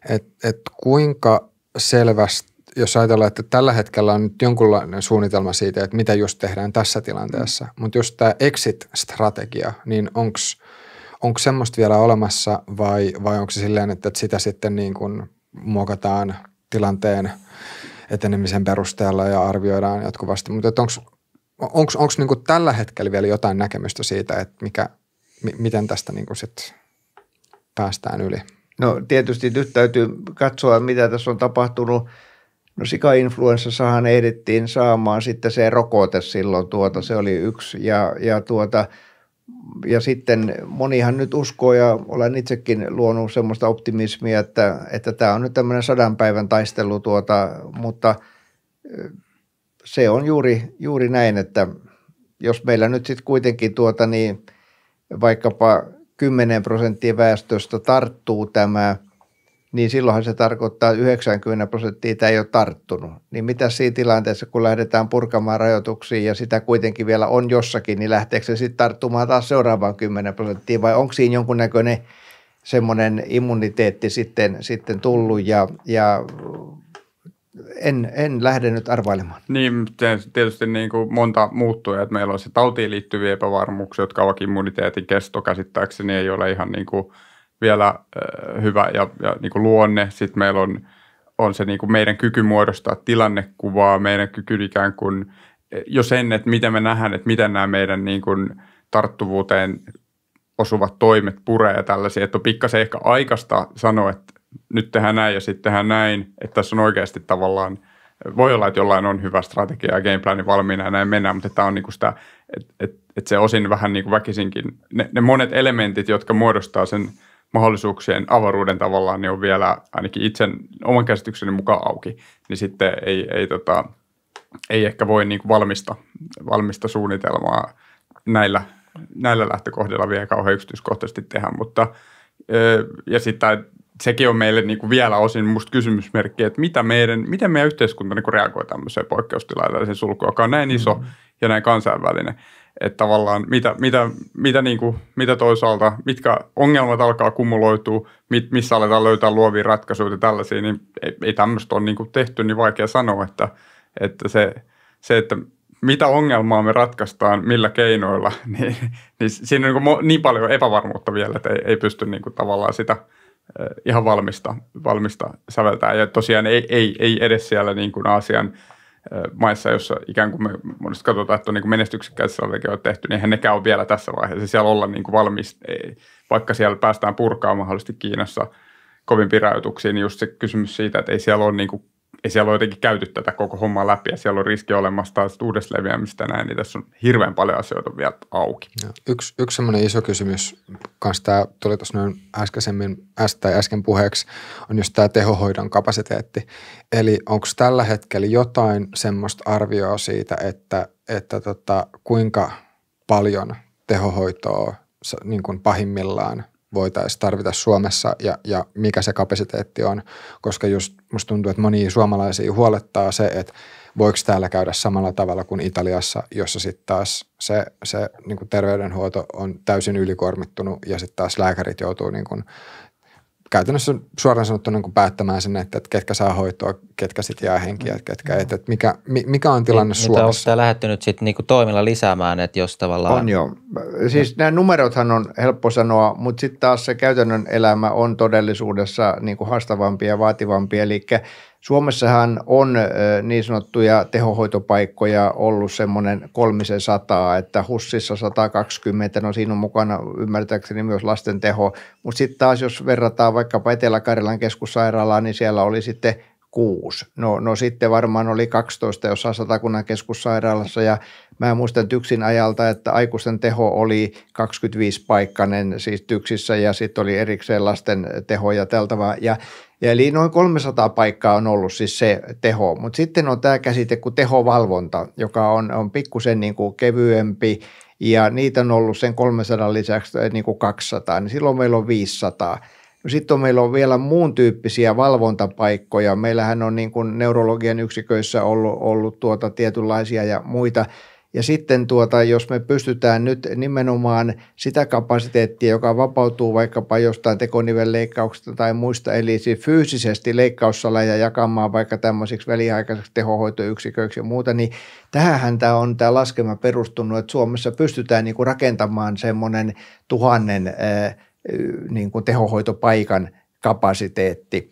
et, et kuinka selvästi, jos ajatellaan, että tällä hetkellä on nyt jonkunlainen suunnitelma siitä, että mitä just tehdään tässä tilanteessa, mm. mutta just tämä exit-strategia, niin onko onko semmoista vielä olemassa vai, vai onko se silleen, että sitä sitten niin kuin muokataan tilanteen etenemisen perusteella ja arvioidaan jatkuvasti. Mutta onko onko niinku tällä hetkellä vielä jotain näkemystä siitä, että mikä, m- miten tästä niinku sit päästään yli? No tietysti nyt täytyy katsoa, mitä tässä on tapahtunut. No sika-influenssassahan ehdittiin saamaan sitten se rokote silloin, tuota, se oli yksi. Ja, ja, tuota, ja sitten monihan nyt uskoo ja olen itsekin luonut semmoista optimismia, että, että tämä on nyt tämmöinen sadan päivän taistelu, tuota, mutta se on juuri, juuri näin, että jos meillä nyt sitten kuitenkin tuota niin vaikkapa 10 prosenttia väestöstä tarttuu tämä, niin silloinhan se tarkoittaa, että 90 prosenttia tämä ei ole tarttunut. Niin mitä siinä tilanteessa, kun lähdetään purkamaan rajoituksia ja sitä kuitenkin vielä on jossakin, niin lähteekö se sitten tarttumaan taas seuraavaan 10 prosenttia vai onko siinä jonkunnäköinen semmoinen immuniteetti sitten, sitten tullut ja, ja en, en lähde nyt arvailemaan. Niin, tietysti niin kuin monta muuttuja, että meillä on se tautiin liittyviä epävarmuuksia, jotka ovat immuniteetin kesto käsittääkseni ei ole ihan niin kuin vielä äh, hyvä ja, ja niin kuin luonne. Sitten meillä on, on se niin kuin meidän kyky muodostaa tilannekuvaa, meidän kyky ikään kuin eh, jo sen, että miten me nähdään, että miten nämä meidän niin kuin tarttuvuuteen osuvat toimet puree ja tällaisia, että on pikkasen ehkä aikaista sanoa, että nyt tehdään näin ja sitten tehdään näin, että tässä on oikeasti tavallaan – voi olla, että jollain on hyvä strategia ja gameplani valmiina ja näin mennään, mutta tämä on kuin niinku sitä, että että että se osin vähän kuin niinku väkisinkin, ne, ne monet elementit, jotka muodostaa sen mahdollisuuksien avaruuden tavallaan, niin on vielä ainakin itsen oman käsitykseni mukaan auki, niin sitten ei, ei, tota, ei ehkä voi niin kuin valmista, valmista suunnitelmaa näillä, näillä lähtökohdilla vielä kauhean yksityiskohtaisesti tehdä, mutta ja sitten sekin on meille niin kuin vielä osin musta kysymysmerkki, että mitä meidän, miten meidän yhteiskunta niin kuin reagoi tämmöiseen poikkeustilanteeseen sulkuun, joka on näin iso mm. ja näin kansainvälinen. Että tavallaan mitä, mitä, mitä, niin kuin, mitä toisaalta, mitkä ongelmat alkaa kumuloitua, mit, missä aletaan löytää luovia ratkaisuja ja tällaisia, niin ei, ei tämmöistä ole niin kuin tehty, niin vaikea sanoa, että, että se, se, että mitä ongelmaa me ratkaistaan, millä keinoilla, niin, niin siinä on niin, niin paljon epävarmuutta vielä, että ei, ei pysty niin kuin tavallaan sitä – ihan valmista, valmista säveltää. Ja tosiaan ei, ei, ei edes siellä niin kuin Aasian maissa, jossa ikään kuin me monesti katsotaan, että on niin menestyksekkäitä strategioita tehty, niin eihän nekään ole vielä tässä vaiheessa siellä olla niin kuin valmis, vaikka siellä päästään purkaa mahdollisesti Kiinassa kovin piräytyksiin, niin just se kysymys siitä, että ei siellä ole niin kuin ei siellä ole jotenkin käyty tätä koko hommaa läpi ja siellä on riski olemassa taas uudesta leviämistä näin, niin tässä on hirveän paljon asioita vielä auki. Ja yksi, yksi semmoinen iso kysymys, kanssa tämä tuli tuossa noin äskeisemmin, tai äsken puheeksi, on just tämä tehohoidon kapasiteetti. Eli onko tällä hetkellä jotain semmoista arvioa siitä, että, että tota, kuinka paljon tehohoitoa niin kuin pahimmillaan voitaisiin tarvita Suomessa ja, ja mikä se kapasiteetti on, koska just musta tuntuu, että monia suomalaisia huolettaa se, että voiko täällä käydä samalla tavalla kuin Italiassa, jossa sitten taas se, se niin terveydenhuolto on täysin ylikuormittunut ja sitten taas lääkärit joutuu niin käytännössä suoraan sanottuna niin päättämään sen, että, että ketkä saa hoitoa, ketkä sitten jää henkiä, ketkä no. et, että mikä, mikä on tilanne niin, Suomessa. Onko niin, tämä lähettynyt sitten niinku toimilla lisäämään, että jos tavallaan... On joo. Siis no. nämä numerothan on helppo sanoa, mutta sitten taas se käytännön elämä on todellisuudessa niinku haastavampi ja vaativampi, eli Suomessahan on niin sanottuja tehohoitopaikkoja ollut semmoinen kolmisen sataa, että hussissa 120, no siinä on mukana ymmärtääkseni myös lasten teho, mutta sitten taas jos verrataan vaikkapa Etelä-Karjalan keskussairaalaan, niin siellä oli sitten kuusi. No, no sitten varmaan oli 12 jossain satakunnan keskussairaalassa ja mä muistan tyksin ajalta, että aikuisten teho oli 25 paikkainen siis tyksissä ja sitten oli erikseen lasten teho ja tältä ja, ja eli noin 300 paikkaa on ollut siis se teho, mutta sitten on tämä käsite kuin tehovalvonta, joka on, on pikkusen niin kuin kevyempi ja niitä on ollut sen 300 lisäksi eh, niin kuin 200, niin silloin meillä on 500 – No sitten on, meillä on vielä muun tyyppisiä valvontapaikkoja. Meillähän on niin kuin neurologian yksiköissä ollut, ollut tuota tietynlaisia ja muita. Ja sitten tuota, jos me pystytään nyt nimenomaan sitä kapasiteettia, joka vapautuu vaikkapa jostain tekonivelleikkauksesta tai muista, eli siis fyysisesti leikkaussaleja jakamaan vaikka tämmöisiksi väliaikaiseksi tehohoitoyksiköiksi ja muuta, niin tähän tämä on tämä laskema perustunut, että Suomessa pystytään niin kuin rakentamaan semmoinen tuhannen niin kuin tehohoitopaikan kapasiteetti.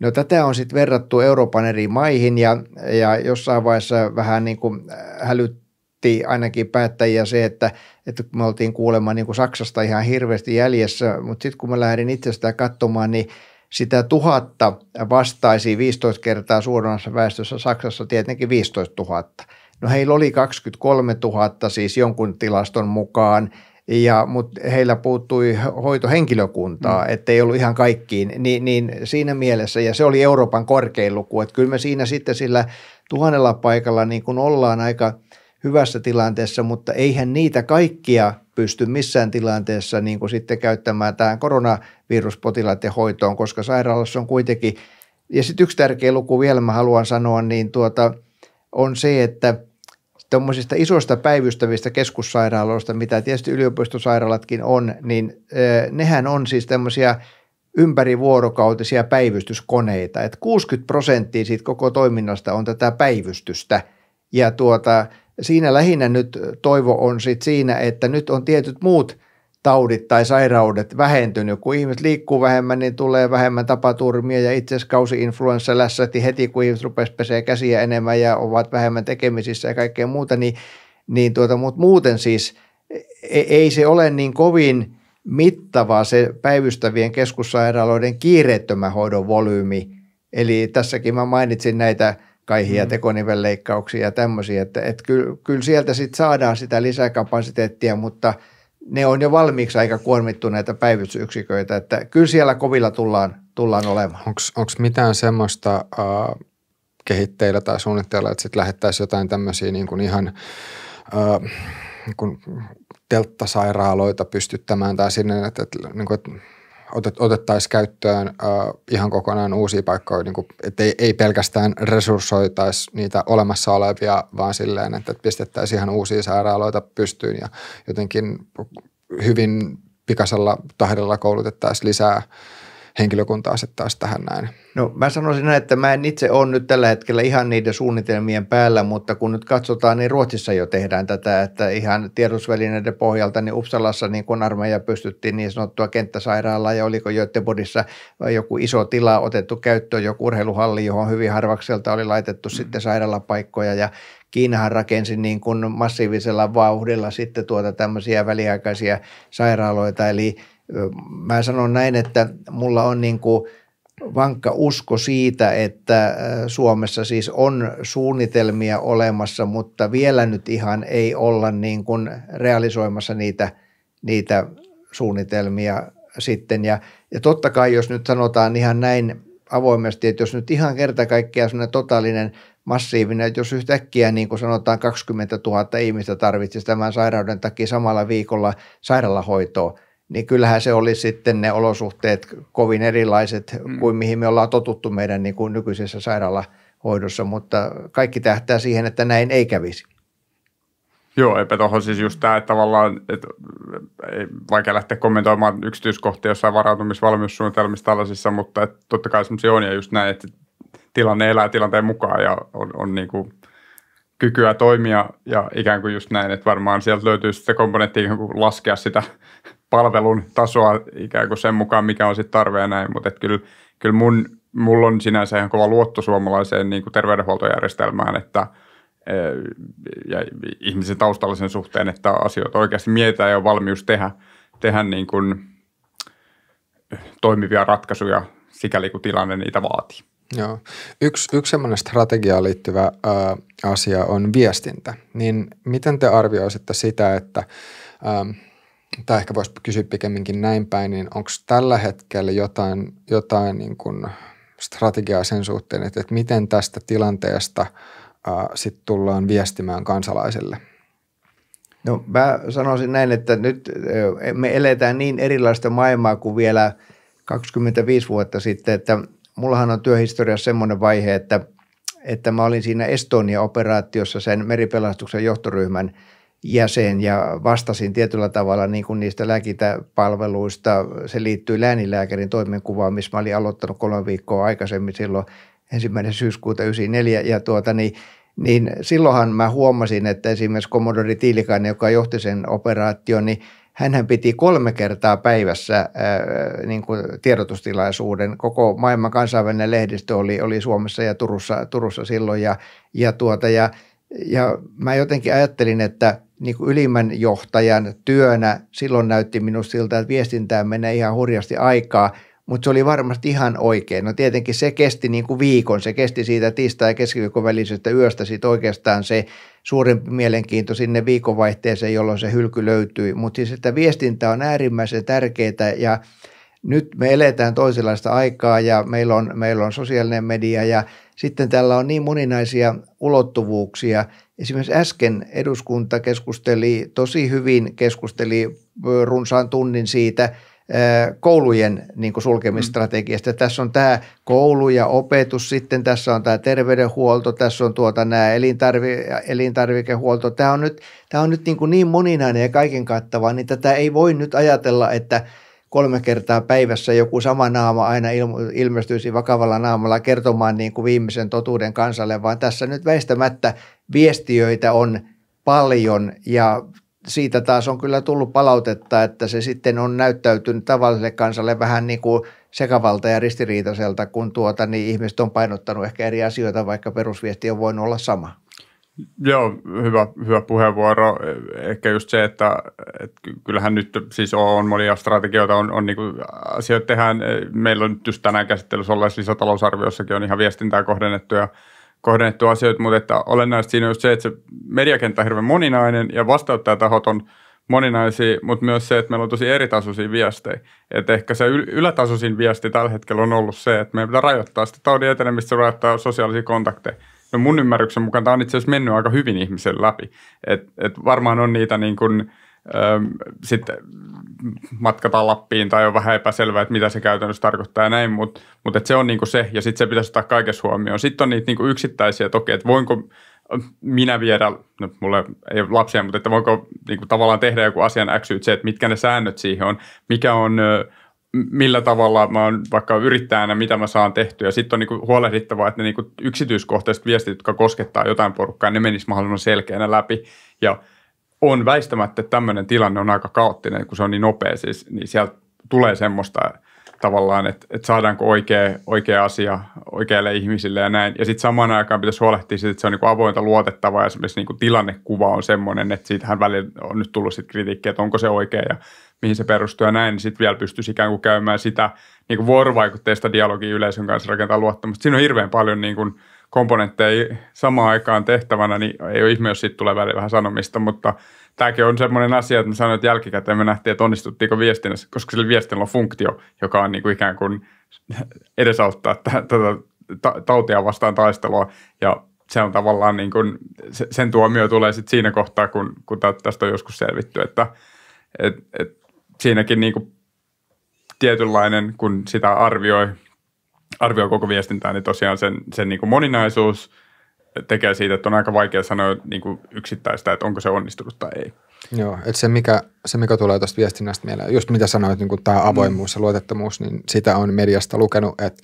No tätä on sitten verrattu Euroopan eri maihin ja, ja jossain vaiheessa vähän niin kuin äh, hälytti ainakin päättäjiä se, että, että me oltiin kuulemma niin kuin Saksasta ihan hirveästi jäljessä, mutta sitten kun mä lähdin itse sitä katsomaan, niin sitä tuhatta vastaisi 15 kertaa suoranassa väestössä Saksassa tietenkin 15 000. No heillä oli 23 000 siis jonkun tilaston mukaan – ja, mutta heillä puuttui hoitohenkilökuntaa, mm. ettei ollut ihan kaikkiin, niin, niin siinä mielessä, ja se oli Euroopan korkein luku, että kyllä me siinä sitten sillä tuhannella paikalla niin kuin ollaan aika hyvässä tilanteessa, mutta eihän niitä kaikkia pysty missään tilanteessa niin kuin sitten käyttämään tähän koronaviruspotilaiden hoitoon, koska sairaalassa on kuitenkin, ja sitten yksi tärkeä luku vielä mä haluan sanoa, niin tuota, on se, että – tuommoisista isoista päivystävistä keskussairaaloista, mitä tietysti yliopistosairaalatkin on, niin nehän on siis tämmöisiä ympärivuorokautisia päivystyskoneita. Et 60 prosenttia siitä koko toiminnasta on tätä päivystystä. Ja tuota, siinä lähinnä nyt toivo on sit siinä, että nyt on tietyt muut – taudit tai sairaudet vähentynyt. Kun ihmiset liikkuu vähemmän, niin tulee vähemmän tapaturmia ja itse asiassa kausi-influenssa lässäti heti, kun ihmiset rupesivat pesee käsiä enemmän ja ovat vähemmän tekemisissä ja kaikkea muuta, niin, niin tuota, mutta muuten siis e, e, ei se ole niin kovin mittava se päivystävien keskussairaaloiden kiireettömän hoidon volyymi. Eli tässäkin mä mainitsin näitä kaihia, mm. tekonivelleikkauksia ja tämmöisiä, että, että kyllä, kyllä sieltä sitten saadaan sitä lisäkapasiteettia, mutta – ne on jo valmiiksi aika kuormittuneita päivystysyksiköitä, että kyllä siellä kovilla tullaan, tullaan olemaan. Onko mitään semmoista äh, kehitteillä tai suunnitteilla, että sitten lähettäisiin jotain tämmöisiä niin kuin ihan äh, niin kuin telttasairaaloita pystyttämään tai sinne, että, että, niin kuin, että otet, otettaisiin käyttöön ö, ihan kokonaan uusia paikkoja, niin kuin, että ei, ei pelkästään resurssoitaisi niitä olemassa olevia, vaan silleen, että pistettäisiin ihan uusia sairaaloita pystyyn ja jotenkin hyvin pikaisella tahdella koulutettaisiin lisää Henkilökunta sitten tähän näin? No mä sanoisin näin, että mä en itse ole nyt tällä hetkellä ihan niiden suunnitelmien päällä, mutta kun nyt katsotaan, niin Ruotsissa jo tehdään tätä, että ihan tiedotusvälineiden pohjalta, niin Uppsalassa niin kun armeija pystyttiin niin sanottua kenttäsairaalaa ja oliko Göteborgissa joku iso tila otettu käyttöön, joku urheiluhalli, johon hyvin harvakselta oli laitettu mm. sitten sairaalapaikkoja ja Kiinahan rakensi niin kuin massiivisella vauhdilla sitten tuota tämmöisiä väliaikaisia sairaaloita, eli – mä sanon näin, että mulla on niin kuin vankka usko siitä, että Suomessa siis on suunnitelmia olemassa, mutta vielä nyt ihan ei olla niin kuin realisoimassa niitä, niitä suunnitelmia sitten. Ja, ja totta kai, jos nyt sanotaan ihan näin avoimesti, että jos nyt ihan kerta kaikkiaan sellainen totaalinen massiivinen, että jos yhtäkkiä niin kuin sanotaan 20 000 ihmistä tarvitsisi tämän sairauden takia samalla viikolla sairaalahoitoa – niin kyllähän se oli sitten ne olosuhteet kovin erilaiset mm. kuin mihin me ollaan totuttu meidän niin kuin nykyisessä sairaalahoidossa, mutta kaikki tähtää siihen, että näin ei kävisi. Joo, eipä tuohon siis just tämä, että tavallaan, että ei vaikea lähteä kommentoimaan yksityiskohtia jossain varautumisvalmiussuunnitelmissa tällaisissa, mutta että totta kai semmoisia on ja just näin, että tilanne elää tilanteen mukaan ja on, on niin kuin kykyä toimia ja ikään kuin just näin, että varmaan sieltä löytyy sitten komponentti laskea sitä palvelun tasoa ikään kuin sen mukaan, mikä on sitten tarve ja näin, mutta kyllä, kyllä mun, mulla on sinänsä ihan kova luotto suomalaiseen niin kuin terveydenhuoltojärjestelmään, että e, ja ihmisen taustallisen suhteen, että asioita oikeasti mietitään ja on valmius tehdä, tehdä niin kuin toimivia ratkaisuja sikäli kuin tilanne niitä vaatii. Joo. Yksi, yksi semmoinen strategiaan liittyvä ö, asia on viestintä. Niin miten te arvioisitte sitä, että ö, tai ehkä voisi kysyä pikemminkin näin päin, niin onko tällä hetkellä jotain, jotain niin kuin strategiaa sen suhteen, että, että miten tästä tilanteesta sit tullaan viestimään kansalaisille? No mä sanoisin näin, että nyt me eletään niin erilaista maailmaa kuin vielä 25 vuotta sitten, että mullahan on työhistoriassa semmoinen vaihe, että, että mä olin siinä Estonia-operaatiossa sen meripelastuksen johtoryhmän – jäsen ja vastasin tietyllä tavalla niin kuin niistä lääkintäpalveluista. Se liittyy lääninlääkärin toimenkuvaan, missä mä olin aloittanut kolme viikkoa aikaisemmin silloin ensimmäinen syyskuuta 94 ja tuota niin, niin silloinhan mä huomasin, että esimerkiksi Commodore Tiilikainen, joka johti sen operaation, niin hän piti kolme kertaa päivässä ää, niin kuin tiedotustilaisuuden. Koko maailman kansainvälinen lehdistö oli, oli Suomessa ja Turussa, Turussa silloin ja, ja, tuota, ja, ja mä jotenkin ajattelin, että – niin kuin ylimmän johtajan työnä. Silloin näytti minusta siltä, että viestintään menee ihan hurjasti aikaa, mutta se oli varmasti ihan oikein. No tietenkin se kesti niin kuin viikon, se kesti siitä tiistai- ja keskiviikon välisestä yöstä sitten oikeastaan se suurempi mielenkiinto sinne viikonvaihteeseen, jolloin se hylky löytyi. Mutta siis, että viestintä on äärimmäisen tärkeää ja nyt me eletään toisenlaista aikaa ja meillä on, meillä on sosiaalinen media ja – sitten tällä on niin moninaisia ulottuvuuksia. Esimerkiksi äsken eduskunta keskusteli tosi hyvin, keskusteli runsaan tunnin siitä koulujen niin kuin sulkemistrategiasta. Mm. Tässä on tämä koulu ja opetus, sitten tässä on tämä terveydenhuolto, tässä on tuota nämä elintarvi, elintarvikehuolto. Tämä on nyt, tämä on nyt niin, kuin niin moninainen ja kaiken kattava, niin tätä ei voi nyt ajatella, että – kolme kertaa päivässä joku sama naama aina ilmestyisi vakavalla naamalla kertomaan niin kuin viimeisen totuuden kansalle, vaan tässä nyt väistämättä viestiöitä on paljon ja siitä taas on kyllä tullut palautetta, että se sitten on näyttäytynyt tavalliselle kansalle vähän niin kuin sekavalta ja ristiriitaiselta, kun tuota, niin ihmiset on painottanut ehkä eri asioita, vaikka perusviesti on voinut olla sama. Joo, hyvä, hyvä puheenvuoro. Ehkä just se, että, että kyllähän nyt siis on monia strategioita, on, on niin kuin asioita tehdään. Meillä on nyt just tänään käsittelyssä olleessa lisätalousarviossakin on ihan viestintää kohdennettu ja kohdennettu asioita, mutta että olennaista siinä on just se, että se mediakenttä on hirveän moninainen ja vastaanottajatahot on moninaisia, mutta myös se, että meillä on tosi eritasoisia viestejä. Et ehkä se yl- ylätasoisin viesti tällä hetkellä on ollut se, että meidän pitää rajoittaa sitä taudin etenemistä, rajoittaa sosiaalisia kontakteja no mun ymmärryksen mukaan tämä on itse asiassa mennyt aika hyvin ihmisen läpi. Et, et varmaan on niitä niin kuin, ähm, sitten matkataan Lappiin tai on vähän epäselvää, että mitä se käytännössä tarkoittaa ja näin, mutta mut se on niin kuin se ja sitten se pitäisi ottaa kaikessa huomioon. Sitten on niitä kuin niin yksittäisiä toki, että voinko minä viedä, no mulle ei ole lapsia, mutta että voinko niin kuin tavallaan tehdä joku asian X, että mitkä ne säännöt siihen on, mikä on – millä tavalla mä oon vaikka yrittäjänä, mitä mä saan tehtyä. Sitten on niinku huolehdittava, että ne niinku yksityiskohtaiset viestit, jotka koskettaa jotain porukkaa, ne menis mahdollisimman selkeänä läpi. Ja on väistämättä, että tämmöinen tilanne on aika kaoottinen, kun se on niin nopea siis, niin sieltä tulee semmoista, tavallaan, että, että saadaanko oikea, oikea asia oikeille ihmisille ja näin. Ja sitten samaan aikaan pitäisi huolehtia siitä, että se on niin avointa, luotettavaa ja esimerkiksi niin kuin tilannekuva on semmoinen, että siitähän välillä on nyt tullut sitten kritiikkiä, että onko se oikea ja mihin se perustuu ja näin, niin sitten vielä pystyisi ikään kuin käymään sitä niin kuin vuorovaikutteista dialogia yleisön kanssa rakentaa luottamusta. Siinä on hirveän paljon niin kuin komponentteja samaan aikaan tehtävänä, niin ei ole ihme, jos siitä tulee välillä vähän sanomista, mutta – tämäkin on sellainen asia, että mä sanoin, että jälkikäteen me nähtiin, että onnistuttiinko viestinnässä, koska sillä viestinnällä on funktio, joka on niin kuin ikään kuin edesauttaa tätä tautia vastaan taistelua ja se on tavallaan niin kuin, sen tuomio tulee sitten siinä kohtaa, kun, kun tästä on joskus selvitty, että et, et siinäkin niin kuin tietynlainen, kun sitä arvioi, arvioi koko viestintää, niin tosiaan sen, sen niin kuin moninaisuus – tekee siitä, että on aika vaikea sanoa niin kuin yksittäistä, että onko se onnistunut tai ei. Joo, että se mikä, se mikä tulee tuosta viestinnästä mieleen, just mitä sanoit, niin kuin tämä mm. avoimuus ja luotettavuus, niin sitä on mediasta lukenut, että,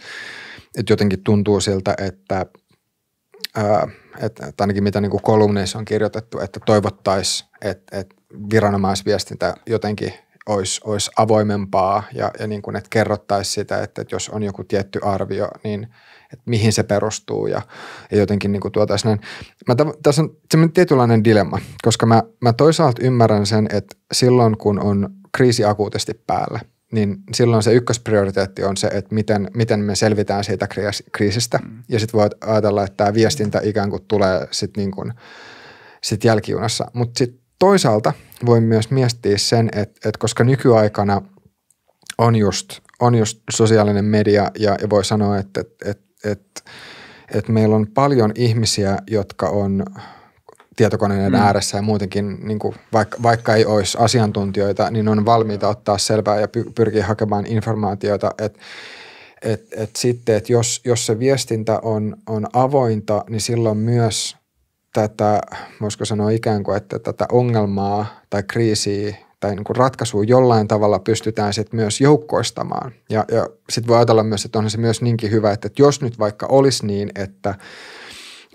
että jotenkin tuntuu siltä, että, että, että ainakin mitä niin kuin kolumneissa on kirjoitettu, että toivottaisiin, että, että viranomaisviestintä jotenkin olisi, olisi avoimempaa ja, ja niin kuin, että kerrottaisiin sitä, että, että jos on joku tietty arvio, niin – että mihin se perustuu ja, ja jotenkin niin tuotaisiin tässä on semmoinen tietynlainen dilemma, koska mä, mä toisaalta ymmärrän sen, että silloin kun on kriisi akuutisti päällä, niin silloin se ykkösprioriteetti on se, että miten, miten me selvitään siitä kriisistä. Mm. Ja sitten voit ajatella, että tämä viestintä ikään kuin tulee sitten niin kuin, sit jälkijunassa. Mutta sitten toisaalta voi myös miettiä sen, että, että koska nykyaikana on just, on just sosiaalinen media ja, ja voi sanoa, että, että että et meillä on paljon ihmisiä, jotka on tietokoneiden mm. ääressä ja muutenkin, niin kuin, vaikka, vaikka ei olisi asiantuntijoita, niin on valmiita ottaa selvää ja pyrkiä hakemaan informaatiota, että et, et sitten, että jos, jos se viestintä on, on avointa, niin silloin myös tätä, voisiko sanoa ikään kuin, että tätä ongelmaa tai kriisiä tai niin ratkaisuun jollain tavalla pystytään sit myös joukkoistamaan. Ja, ja sitten voi ajatella myös, että onhan se myös niinkin hyvä, että jos nyt vaikka olisi niin, että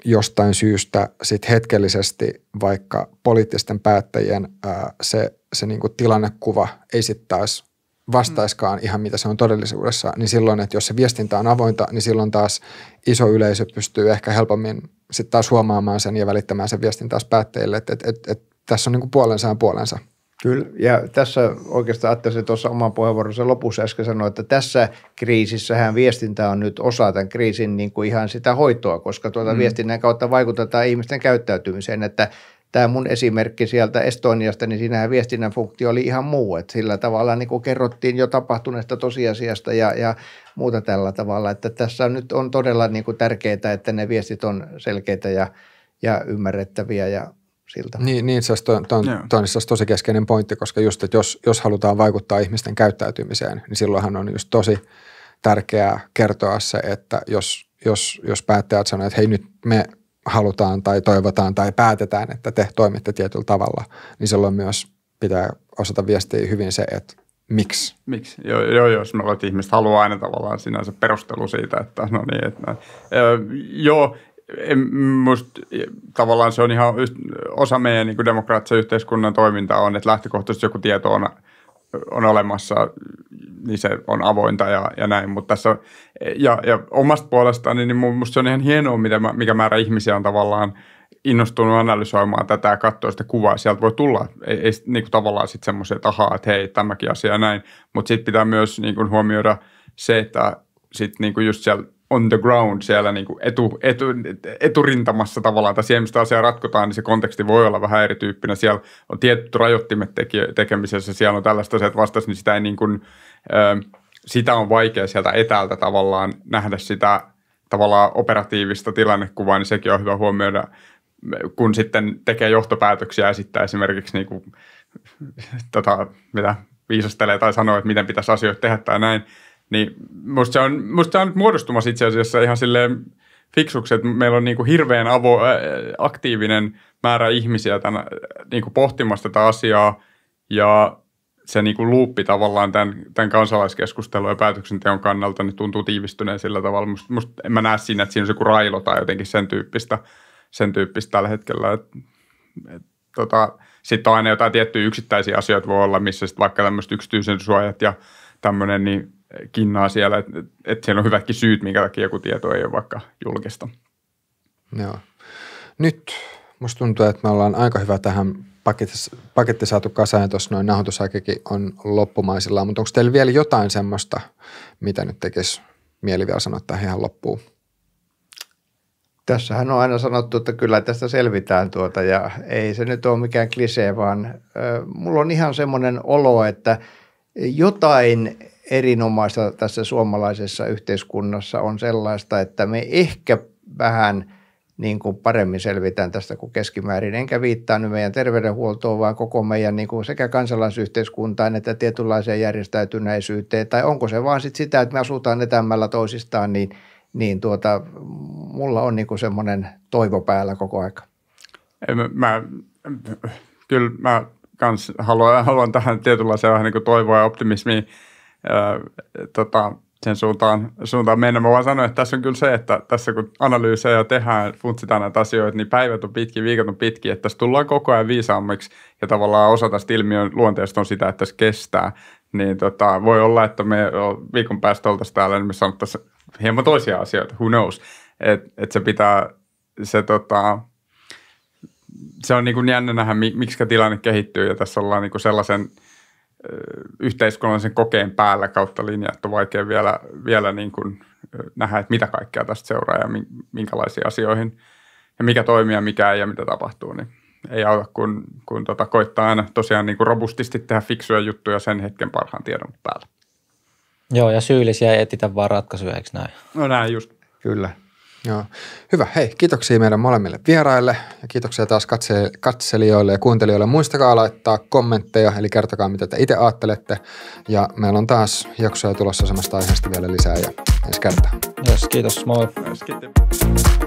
jostain syystä sit hetkellisesti vaikka poliittisten päättäjien ää, se, se niin tilannekuva ei sitten taas vastaiskaan mm. ihan mitä se on todellisuudessa, niin silloin, että jos se viestintä on avointa, niin silloin taas iso yleisö pystyy ehkä helpommin sitten taas huomaamaan sen ja välittämään sen viestin taas päättäjille, että et, et, et, tässä on niin puolensa ja puolensa – Kyllä, ja tässä oikeastaan ajattelin tuossa oman puheenvuoronsa lopussa äsken sanoa, että tässä kriisissähän viestintä on nyt osa tämän kriisin niin kuin ihan sitä hoitoa, koska tuota mm. viestinnän kautta vaikutetaan ihmisten käyttäytymiseen, että tämä mun esimerkki sieltä Estoniasta, niin siinähän viestinnän funktio oli ihan muu, että sillä tavalla niin kuin kerrottiin jo tapahtuneesta tosiasiasta ja, ja muuta tällä tavalla, että tässä nyt on todella niin kuin tärkeää, että ne viestit on selkeitä ja, ja ymmärrettäviä ja siltä. Niin, niin se on to, to, yeah. to, tosi keskeinen pointti, koska just, että jos, jos halutaan vaikuttaa ihmisten käyttäytymiseen, niin silloinhan on just tosi tärkeää kertoa se, että jos, jos, jos päättäjät sanoo, että hei nyt me halutaan tai toivotaan tai päätetään, että te toimitte tietyllä tavalla, niin silloin myös pitää osata viestiä hyvin se, että miksi. Miksi? Joo, joo jos mä että ihmiset haluaa aina tavallaan sinänsä perustelu siitä, että no niin, että näin. Öö, joo, Musta tavallaan se on ihan osa meidän niin demokraattisen yhteiskunnan toimintaa on, että lähtökohtaisesti joku tieto on, on olemassa, niin se on avointa ja, ja näin. Mutta tässä, ja, ja omasta puolestani, niin minusta se on ihan hienoa, mitä, mikä määrä ihmisiä on tavallaan innostunut analysoimaan tätä ja katsoa sitä kuvaa. Sieltä voi tulla ei, ei, niin kuin tavallaan sitten semmoisia, että ahaa, että hei, tämäkin asia näin. Mutta sitten pitää myös niin kuin huomioida se, että sitten niin kuin just siellä on the ground siellä niin kuin etu, etu, eturintamassa tavallaan, tai siellä mistä asiaa ratkotaan, niin se konteksti voi olla vähän erityyppinen. Siellä on tietty rajoittimet tekemisessä, siellä on tällaista että vastasi, niin sitä ei niin kuin, ö, sitä on vaikea sieltä etäältä tavallaan nähdä sitä tavallaan operatiivista tilannekuvaa, niin sekin on hyvä huomioida, kun sitten tekee johtopäätöksiä ja sitten esimerkiksi niin kuin, tota, mitä viisastelee tai sanoo, että miten pitäisi asioita tehdä tai näin, niin musta se on, musta se on muodostumassa itse asiassa ihan silleen fiksuksi, että meillä on niin kuin hirveän avo, aktiivinen määrä ihmisiä tämän, niin kuin pohtimassa tätä asiaa ja se niin kuin luuppi tavallaan tämän, tämän kansalaiskeskustelun ja päätöksenteon kannalta niin tuntuu tiivistyneen sillä tavalla. Musta, musta en mä näe siinä, että siinä on joku railo tai jotenkin sen tyyppistä, sen tyyppistä tällä hetkellä. Et, et, tota, sitten on aina jotain tiettyjä yksittäisiä asioita voi olla, missä sitten vaikka tämmöiset yksityisen suojat ja tämmöinen, niin kinnaa siellä, että et siellä on hyvätkin syyt, minkä takia joku tieto ei ole vaikka julkista. Joo. Nyt musta tuntuu, että me ollaan aika hyvä tähän paketti, paketti saatu kasaan tuossa noin nauhoitusaikakin on loppumaisillaan, mutta onko teillä vielä jotain semmoista, mitä nyt tekisi mieli vielä sanoa tähän ihan loppuun? Tässähän on aina sanottu, että kyllä tästä selvitään tuota ja ei se nyt ole mikään klisee, vaan äh, mulla on ihan semmoinen olo, että jotain erinomaista tässä suomalaisessa yhteiskunnassa on sellaista, että me ehkä vähän niin kuin paremmin selvitään tästä kuin keskimäärin. Enkä viittaa nyt meidän terveydenhuoltoon, vaan koko meidän niin kuin sekä kansalaisyhteiskuntaan että tietynlaiseen järjestäytyneisyyteen. Tai onko se vaan sit sitä, että me asutaan etämällä toisistaan, niin, niin tuota, mulla on niin kuin semmoinen toivo päällä koko aika. Mä, mä, kyllä mä kans haluan, haluan tähän tietynlaiseen vähän niin kuin toivoa ja optimismiin öö, tota, sen suuntaan, suuntaan mennä. Mä vaan sanoin, että tässä on kyllä se, että tässä kun analyysejä tehdään, funtsitaan näitä asioita, niin päivät on pitki, viikot on pitki, että tässä tullaan koko ajan viisaammiksi ja tavallaan osa tästä ilmiön luonteesta on sitä, että tässä kestää. Niin tota, voi olla, että me viikon päästä oltaisiin täällä, niin me sanottaisiin hieman toisia asioita, who knows. Että et se pitää, se tota, se on niin kuin jännä nähdä, miksi tilanne kehittyy ja tässä ollaan niin kuin sellaisen – yhteiskunnallisen kokeen päällä kautta linja, että on vaikea vielä, vielä niin kuin nähdä, että mitä kaikkea tästä seuraa ja minkälaisiin asioihin ja mikä toimii ja mikä ei ja mitä tapahtuu, niin ei auta, kun, kun tota koittaa aina tosiaan niin kuin robustisti tehdä fiksuja juttuja sen hetken parhaan tiedon päällä. Joo, ja syyllisiä ei etitä vaan ratkaisuja, eikö näin? No näin just. Kyllä. Joo. Hyvä. Hei, kiitoksia meidän molemmille vieraille ja kiitoksia taas katse- katselijoille ja kuuntelijoille. Muistakaa laittaa kommentteja, eli kertokaa mitä te itse ajattelette. Ja meillä on taas jaksoja tulossa samasta aiheesta vielä lisää ja ensi kertaa. Yes, kiitos. Moi. Yes, kiitos.